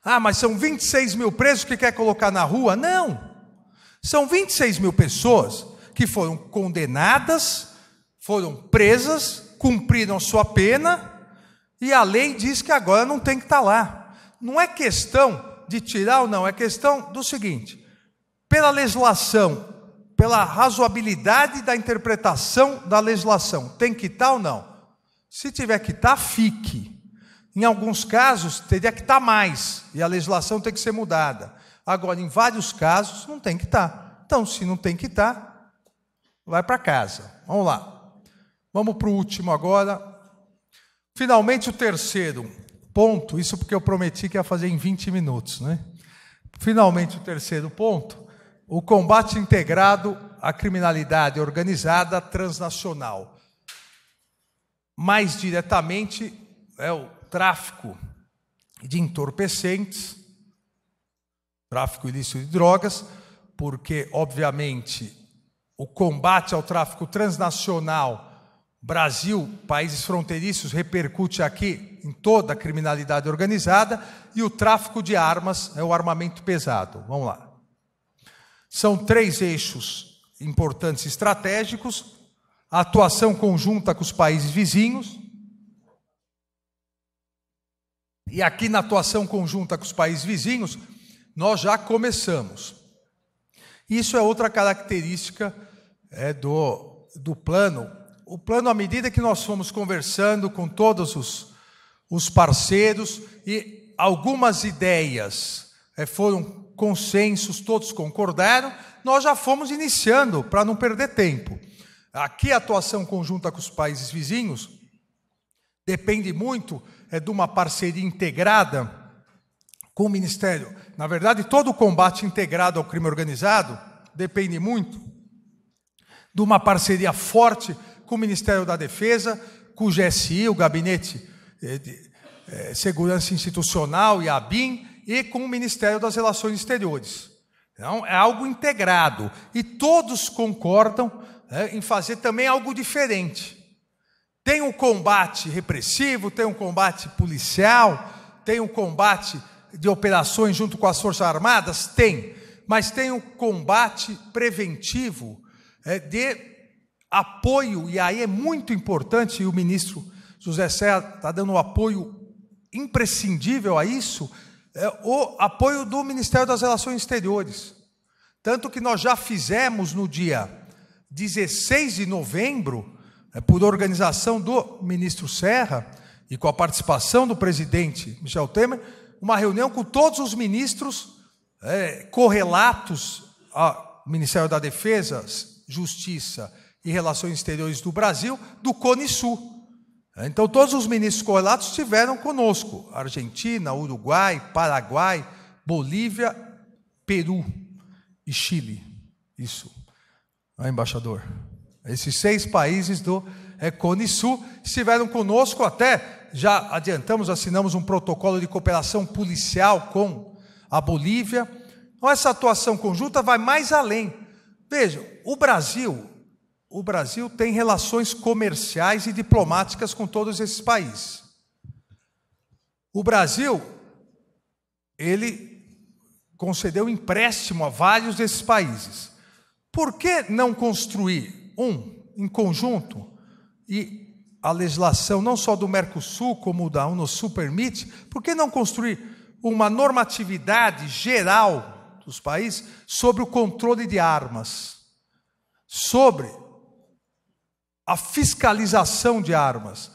Ah, mas são 26 mil presos que quer colocar na rua? Não! São 26 mil pessoas que foram condenadas, foram presas, cumpriram sua pena, e a lei diz que agora não tem que estar tá lá. Não é questão de tirar ou não, é questão do seguinte: pela legislação pela razoabilidade da interpretação da legislação. Tem que estar tá ou não? Se tiver que estar, tá, fique. Em alguns casos, teria que estar tá mais, e a legislação tem que ser mudada. Agora, em vários casos, não tem que estar. Então, se não tem que estar, vai para casa. Vamos lá. Vamos para o último agora. Finalmente, o terceiro ponto, isso porque eu prometi que ia fazer em 20 minutos, né? Finalmente, o terceiro ponto o combate integrado à criminalidade organizada transnacional. Mais diretamente, é o tráfico de entorpecentes, tráfico ilícito de drogas, porque, obviamente, o combate ao tráfico transnacional, Brasil, países fronteiriços, repercute aqui em toda a criminalidade organizada, e o tráfico de armas é o armamento pesado. Vamos lá. São três eixos importantes estratégicos: a atuação conjunta com os países vizinhos. E aqui na atuação conjunta com os países vizinhos, nós já começamos. Isso é outra característica é, do, do plano. O plano, à medida que nós fomos conversando com todos os, os parceiros e algumas ideias é, foram consensos, todos concordaram, nós já fomos iniciando para não perder tempo. Aqui a atuação conjunta com os países vizinhos depende muito é, de uma parceria integrada com o Ministério. Na verdade, todo o combate integrado ao crime organizado depende muito de uma parceria forte com o Ministério da Defesa, com o GSI, o Gabinete é, de é, Segurança Institucional e a ABIN, e com o Ministério das Relações Exteriores. Então, é algo integrado. E todos concordam né, em fazer também algo diferente. Tem um combate repressivo, tem um combate policial, tem um combate de operações junto com as Forças Armadas? Tem. Mas tem o um combate preventivo é, de apoio, e aí é muito importante, e o ministro José Serra está dando um apoio imprescindível a isso, é, o apoio do Ministério das Relações Exteriores. Tanto que nós já fizemos no dia 16 de novembro, é, por organização do ministro Serra e com a participação do presidente Michel Temer, uma reunião com todos os ministros é, correlatos ao Ministério da Defesa, Justiça e Relações Exteriores do Brasil, do Cone Sul. É, então, todos os ministros correlatos estiveram conosco: Argentina, Uruguai, Paraguai, Bolívia, Peru e Chile. Isso, é, embaixador. Esses seis países do é, Cone Sul estiveram conosco até. Já adiantamos, assinamos um protocolo de cooperação policial com a Bolívia. Então, essa atuação conjunta vai mais além. Veja, o Brasil o Brasil tem relações comerciais e diplomáticas com todos esses países. O Brasil, ele concedeu empréstimo a vários desses países. Por que não construir, um, em conjunto, e a legislação não só do Mercosul, como da Unosul permite, por que não construir uma normatividade geral dos países sobre o controle de armas? Sobre a fiscalização de armas.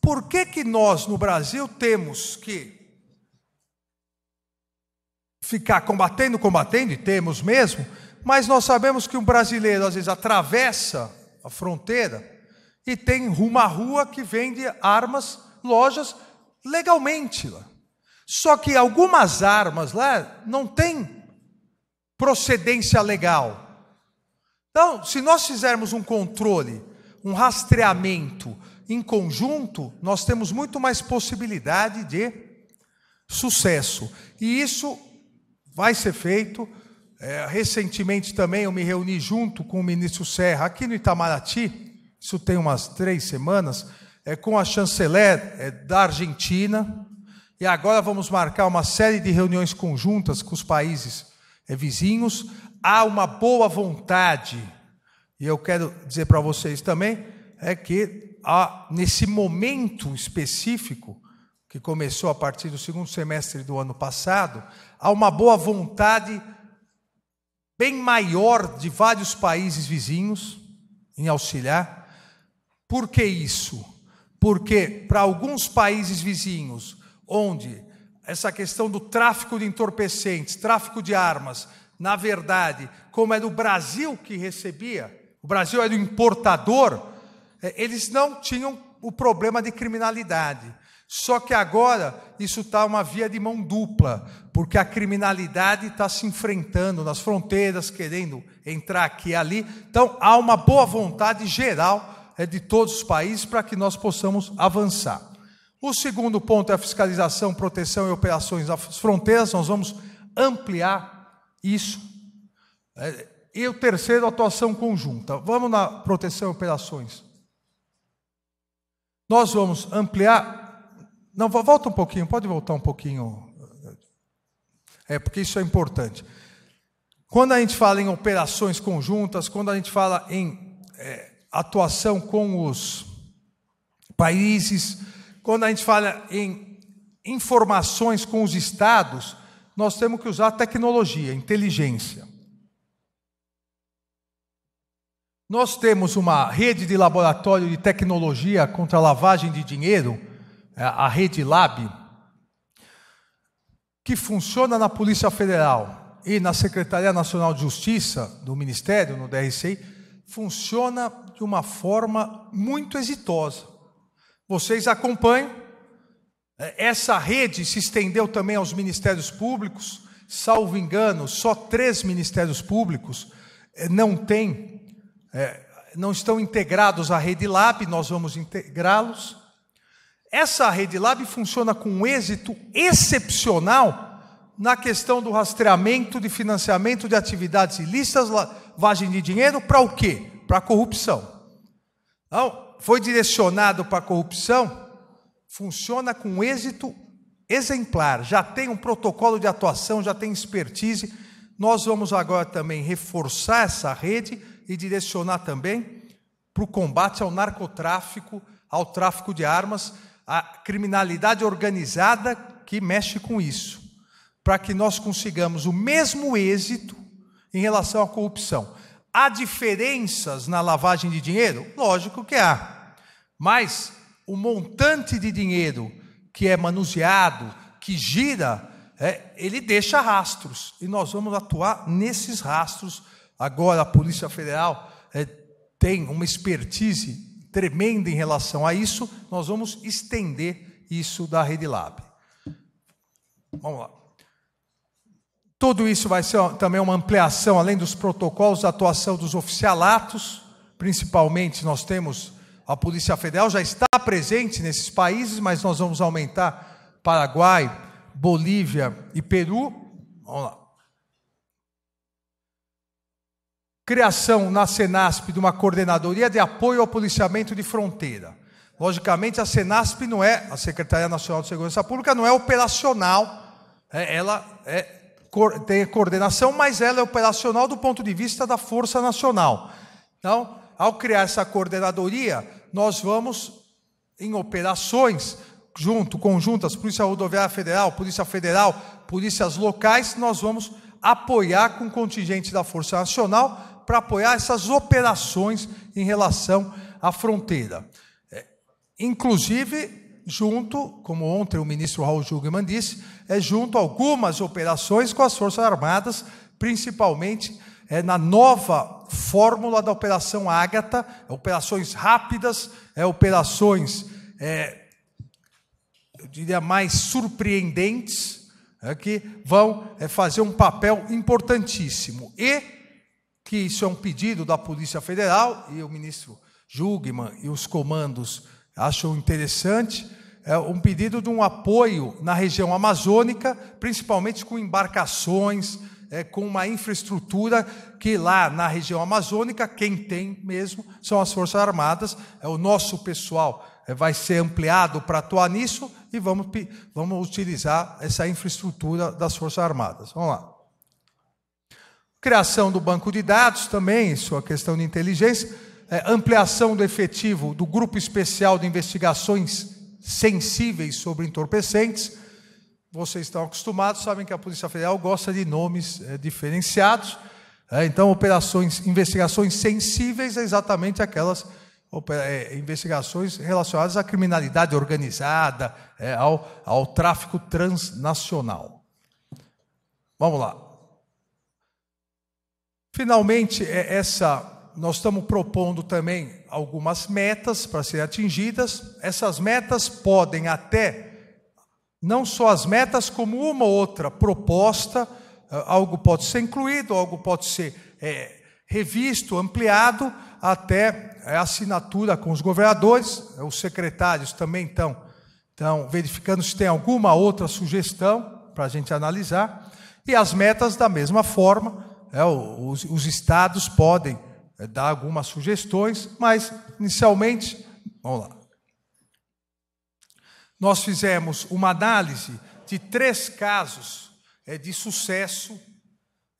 Por que, que nós no Brasil temos que ficar combatendo, combatendo, e temos mesmo, mas nós sabemos que um brasileiro às vezes atravessa a fronteira e tem uma rua que vende armas, lojas legalmente lá. Só que algumas armas lá não têm procedência legal. Então, se nós fizermos um controle um rastreamento em conjunto, nós temos muito mais possibilidade de sucesso. E isso vai ser feito. É, recentemente também eu me reuni junto com o ministro Serra aqui no Itamaraty, isso tem umas três semanas, é, com a chanceler é, da Argentina. E agora vamos marcar uma série de reuniões conjuntas com os países é, vizinhos. Há uma boa vontade e eu quero dizer para vocês também é que há, nesse momento específico, que começou a partir do segundo semestre do ano passado, há uma boa vontade bem maior de vários países vizinhos em auxiliar. Por que isso? Porque para alguns países vizinhos, onde essa questão do tráfico de entorpecentes, tráfico de armas, na verdade, como era é o Brasil que recebia, o Brasil era é o importador, é, eles não tinham o problema de criminalidade. Só que agora isso está uma via de mão dupla, porque a criminalidade está se enfrentando nas fronteiras, querendo entrar aqui e ali. Então há uma boa vontade geral é, de todos os países para que nós possamos avançar. O segundo ponto é a fiscalização, proteção e operações nas fronteiras. Nós vamos ampliar isso. É, e o terceiro, atuação conjunta. Vamos na proteção e operações. Nós vamos ampliar. Não, volta um pouquinho, pode voltar um pouquinho. É, porque isso é importante. Quando a gente fala em operações conjuntas, quando a gente fala em é, atuação com os países, quando a gente fala em informações com os estados, nós temos que usar tecnologia, inteligência. Nós temos uma rede de laboratório de tecnologia contra a lavagem de dinheiro, é, a Rede Lab, que funciona na Polícia Federal e na Secretaria Nacional de Justiça do Ministério, no DRCI, funciona de uma forma muito exitosa. Vocês acompanham. É, essa rede se estendeu também aos ministérios públicos. Salvo engano, só três ministérios públicos é, não têm é, não estão integrados à rede Lab, nós vamos integrá-los. Essa rede Lab funciona com um êxito excepcional na questão do rastreamento de financiamento de atividades ilícitas, lavagem de dinheiro, para o quê? Para a corrupção. Então, foi direcionado para a corrupção, funciona com êxito exemplar, já tem um protocolo de atuação, já tem expertise. Nós vamos agora também reforçar essa rede e direcionar também para o combate ao narcotráfico, ao tráfico de armas, à criminalidade organizada que mexe com isso, para que nós consigamos o mesmo êxito em relação à corrupção. Há diferenças na lavagem de dinheiro? Lógico que há. Mas o montante de dinheiro que é manuseado, que gira, é, ele deixa rastros. E nós vamos atuar nesses rastros Agora a Polícia Federal é, tem uma expertise tremenda em relação a isso, nós vamos estender isso da Rede Lab. Vamos lá. Tudo isso vai ser também uma ampliação, além dos protocolos, da atuação dos oficialatos, principalmente nós temos a Polícia Federal, já está presente nesses países, mas nós vamos aumentar Paraguai, Bolívia e Peru. Vamos lá. criação na Senasp de uma coordenadoria de apoio ao policiamento de fronteira. Logicamente, a Senasp não é, a Secretaria Nacional de Segurança Pública não é operacional, é, ela é, tem coordenação, mas ela é operacional do ponto de vista da Força Nacional. Então, ao criar essa coordenadoria, nós vamos em operações junto, conjuntas, Polícia Rodoviária Federal, Polícia Federal, polícias locais, nós vamos apoiar com contingente da Força Nacional para apoiar essas operações em relação à fronteira. É, inclusive, junto, como ontem o ministro Raul Jungmann disse, é junto algumas operações com as Forças Armadas, principalmente é, na nova fórmula da Operação Ágata, operações rápidas, é, operações, é, eu diria, mais surpreendentes, é, que vão é, fazer um papel importantíssimo. E que isso é um pedido da Polícia Federal e o ministro Jugman e os comandos acham interessante. É um pedido de um apoio na região amazônica, principalmente com embarcações, é, com uma infraestrutura que lá na região amazônica, quem tem mesmo são as Forças Armadas, é o nosso pessoal é, vai ser ampliado para atuar nisso e vamos, vamos utilizar essa infraestrutura das Forças Armadas. Vamos lá. Criação do banco de dados também, sua questão de inteligência. É, ampliação do efetivo do Grupo Especial de Investigações Sensíveis sobre Entorpecentes. Vocês estão acostumados, sabem que a Polícia Federal gosta de nomes é, diferenciados. É, então, operações, investigações sensíveis é exatamente aquelas é, investigações relacionadas à criminalidade organizada, é, ao, ao tráfico transnacional. Vamos lá. Finalmente, é essa nós estamos propondo também algumas metas para serem atingidas. Essas metas podem até não só as metas como uma outra proposta, ah, algo pode ser incluído, algo pode ser é, revisto, ampliado até a assinatura com os governadores, é, os secretários também estão, estão verificando se tem alguma outra sugestão para a gente analisar e as metas da mesma forma é, os, os estados podem eh, dar algumas sugestões, mas inicialmente, vamos lá. Nós fizemos uma análise de três casos é, de sucesso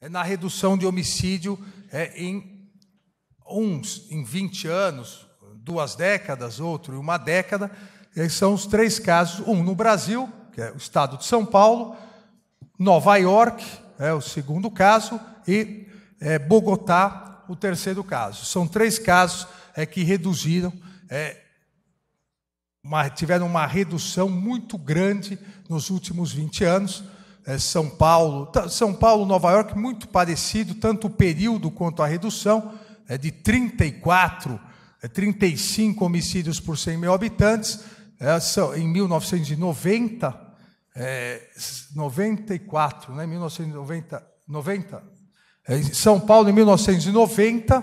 é, na redução de homicídio é, em uns em 20 anos, duas décadas, outro em uma década. são os três casos, um no Brasil, que é o estado de São Paulo, Nova York, é o segundo caso, e é, Bogotá, o terceiro caso. São três casos é, que reduziram, é, uma, tiveram uma redução muito grande nos últimos 20 anos. É, são Paulo, São Paulo, Nova York, muito parecido, tanto o período quanto a redução, é de 34, 35 é, homicídios por 100 mil habitantes. É, em 1990, é, 94, né? 1990, 90, é, em São Paulo, em 1990,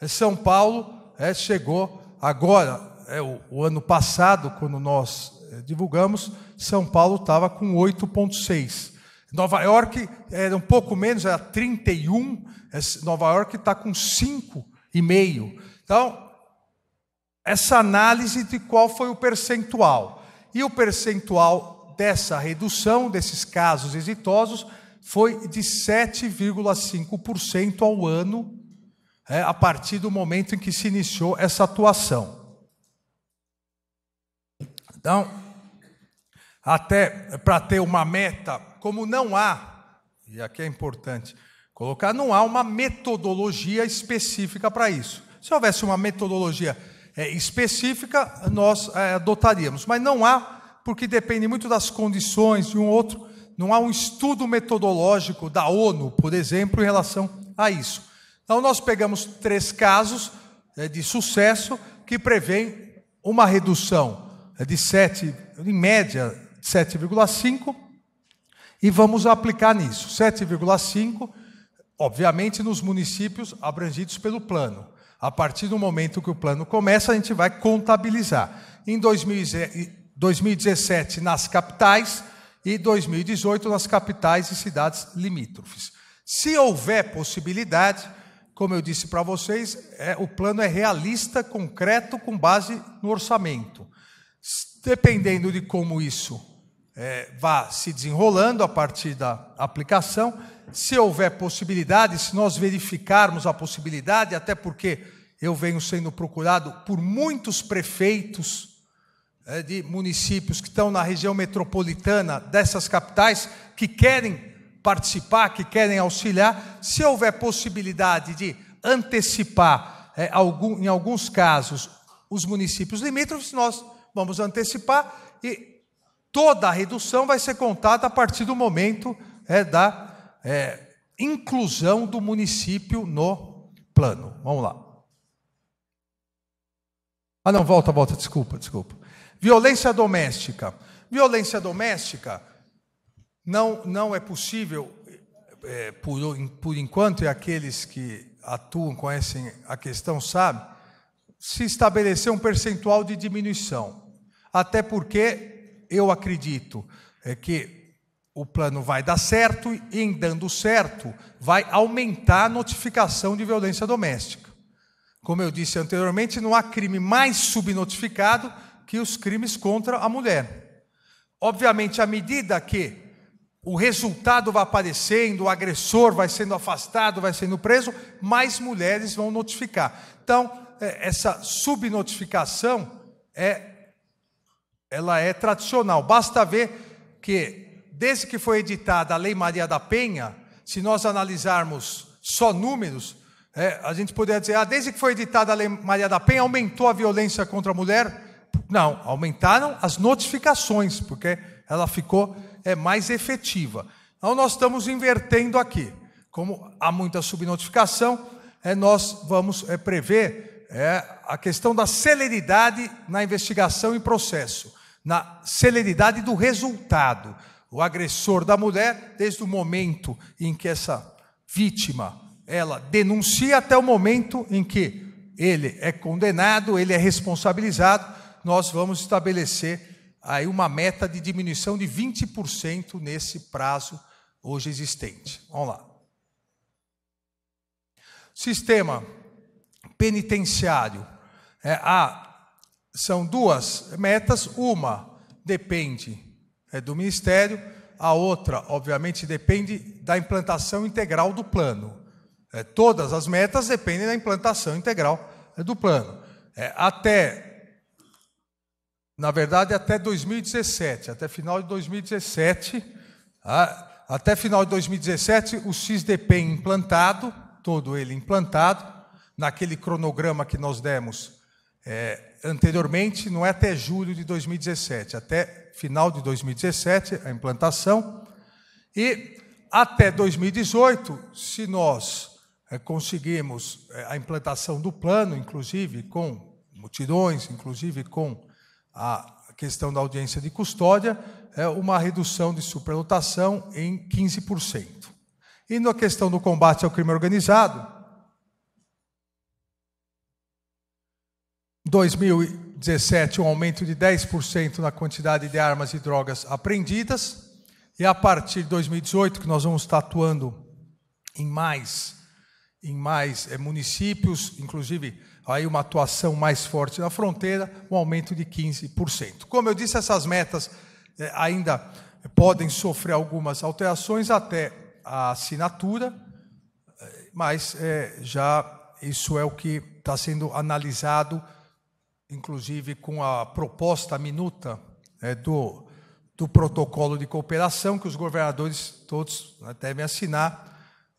é, São Paulo é, chegou agora, é, o, o, ano passado, quando nós é, divulgamos, São Paulo estava com 8,6. Nova York era um pouco menos, era 31, é, Nova York está com 5,5. Então, essa análise de qual foi o percentual. E o percentual dessa redução, desses casos exitosos, foi de 7,5% ao ano, é, a partir do momento em que se iniciou essa atuação. Então, até para ter uma meta, como não há, e aqui é importante colocar, não há uma metodologia específica para isso. Se houvesse uma metodologia é, específica, nós é, adotaríamos, mas não há, porque depende muito das condições de um outro. Não há um estudo metodológico da ONU, por exemplo, em relação a isso. Então, nós pegamos três casos é, de sucesso que prevêem uma redução é, de 7, em média, 7,5, e vamos aplicar nisso. 7,5, obviamente, nos municípios abrangidos pelo plano. A partir do momento que o plano começa, a gente vai contabilizar. Em 2017, nas capitais, e 2018 nas capitais e cidades limítrofes. Se houver possibilidade, como eu disse para vocês, é, o plano é realista, concreto, com base no orçamento. Dependendo de como isso é, vá se desenrolando a partir da aplicação, se houver possibilidade, se nós verificarmos a possibilidade, até porque eu venho sendo procurado por muitos prefeitos é, de municípios que estão na região metropolitana dessas capitais que querem participar, que querem auxiliar, se houver possibilidade de antecipar é, algum, em alguns casos os municípios limítrofes, nós vamos antecipar e toda a redução vai ser contada a partir do momento é, da é, inclusão do município no plano. Vamos lá. Ah, não, volta, volta, desculpa, desculpa. Violência doméstica. Violência doméstica não, não é possível, é, por, por enquanto, e aqueles que atuam, conhecem a questão, sabem, se estabelecer um percentual de diminuição. Até porque eu acredito é, que o plano vai dar certo e, em dando certo, vai aumentar a notificação de violência doméstica. Como eu disse anteriormente, não há crime mais subnotificado que os crimes contra a mulher. Obviamente, à medida que o resultado vai aparecendo, o agressor vai sendo afastado, vai sendo preso, mais mulheres vão notificar. Então, é, essa subnotificação é ela é tradicional. Basta ver que desde que foi editada a Lei Maria da Penha, se nós analisarmos só números, é, a gente poderia dizer, ah, desde que foi editada a Lei Maria da Penha, aumentou a violência contra a mulher não, aumentaram as notificações, porque ela ficou é, mais efetiva. Então, nós estamos invertendo aqui. Como há muita subnotificação, é, nós vamos é, prever é, a questão da celeridade na investigação e processo, na celeridade do resultado. O agressor da mulher, desde o momento em que essa vítima ela denuncia até o momento em que ele é condenado, ele é responsabilizado, nós vamos estabelecer aí uma meta de diminuição de 20% nesse prazo hoje existente. Vamos lá. Sistema penitenciário. É, a, são duas metas, uma depende é, do Ministério, a outra, obviamente, depende da implantação integral do plano. É, todas as metas dependem da implantação integral é, do plano. É, até na verdade, até 2017, até final de 2017, ah, até final de 2017, o XDP implantado, todo ele implantado, naquele cronograma que nós demos é, anteriormente, não é até julho de 2017, até final de 2017, a implantação, e até 2018, se nós é, conseguimos é, a implantação do plano, inclusive com mutirões, inclusive com a questão da audiência de custódia, é uma redução de superlotação em 15%. E na questão do combate ao crime organizado, 2017 um aumento de 10% na quantidade de armas e drogas apreendidas, e a partir de 2018 que nós vamos estar atuando em mais em mais é, municípios, inclusive aí uma atuação mais forte na fronteira, um aumento de 15%. Como eu disse, essas metas eh, ainda podem sofrer algumas alterações até a assinatura, eh, mas é, já isso é o que está sendo analisado, inclusive com a proposta minuta é, do, do protocolo de cooperação que os governadores todos né, devem assinar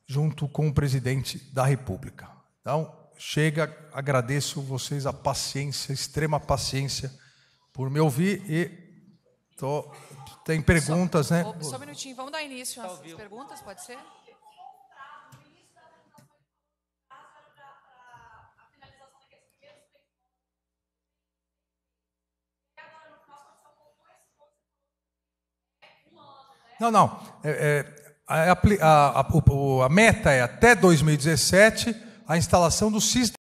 junto com o presidente da República. Então, chega, agradeço vocês a paciência, extrema paciência por me ouvir e tô, tem perguntas, só, né? Só um minutinho, vamos dar início às tá perguntas, pode ser? Não, não. É, é, a, é a, a, a meta é até 2017 a instalação do sistema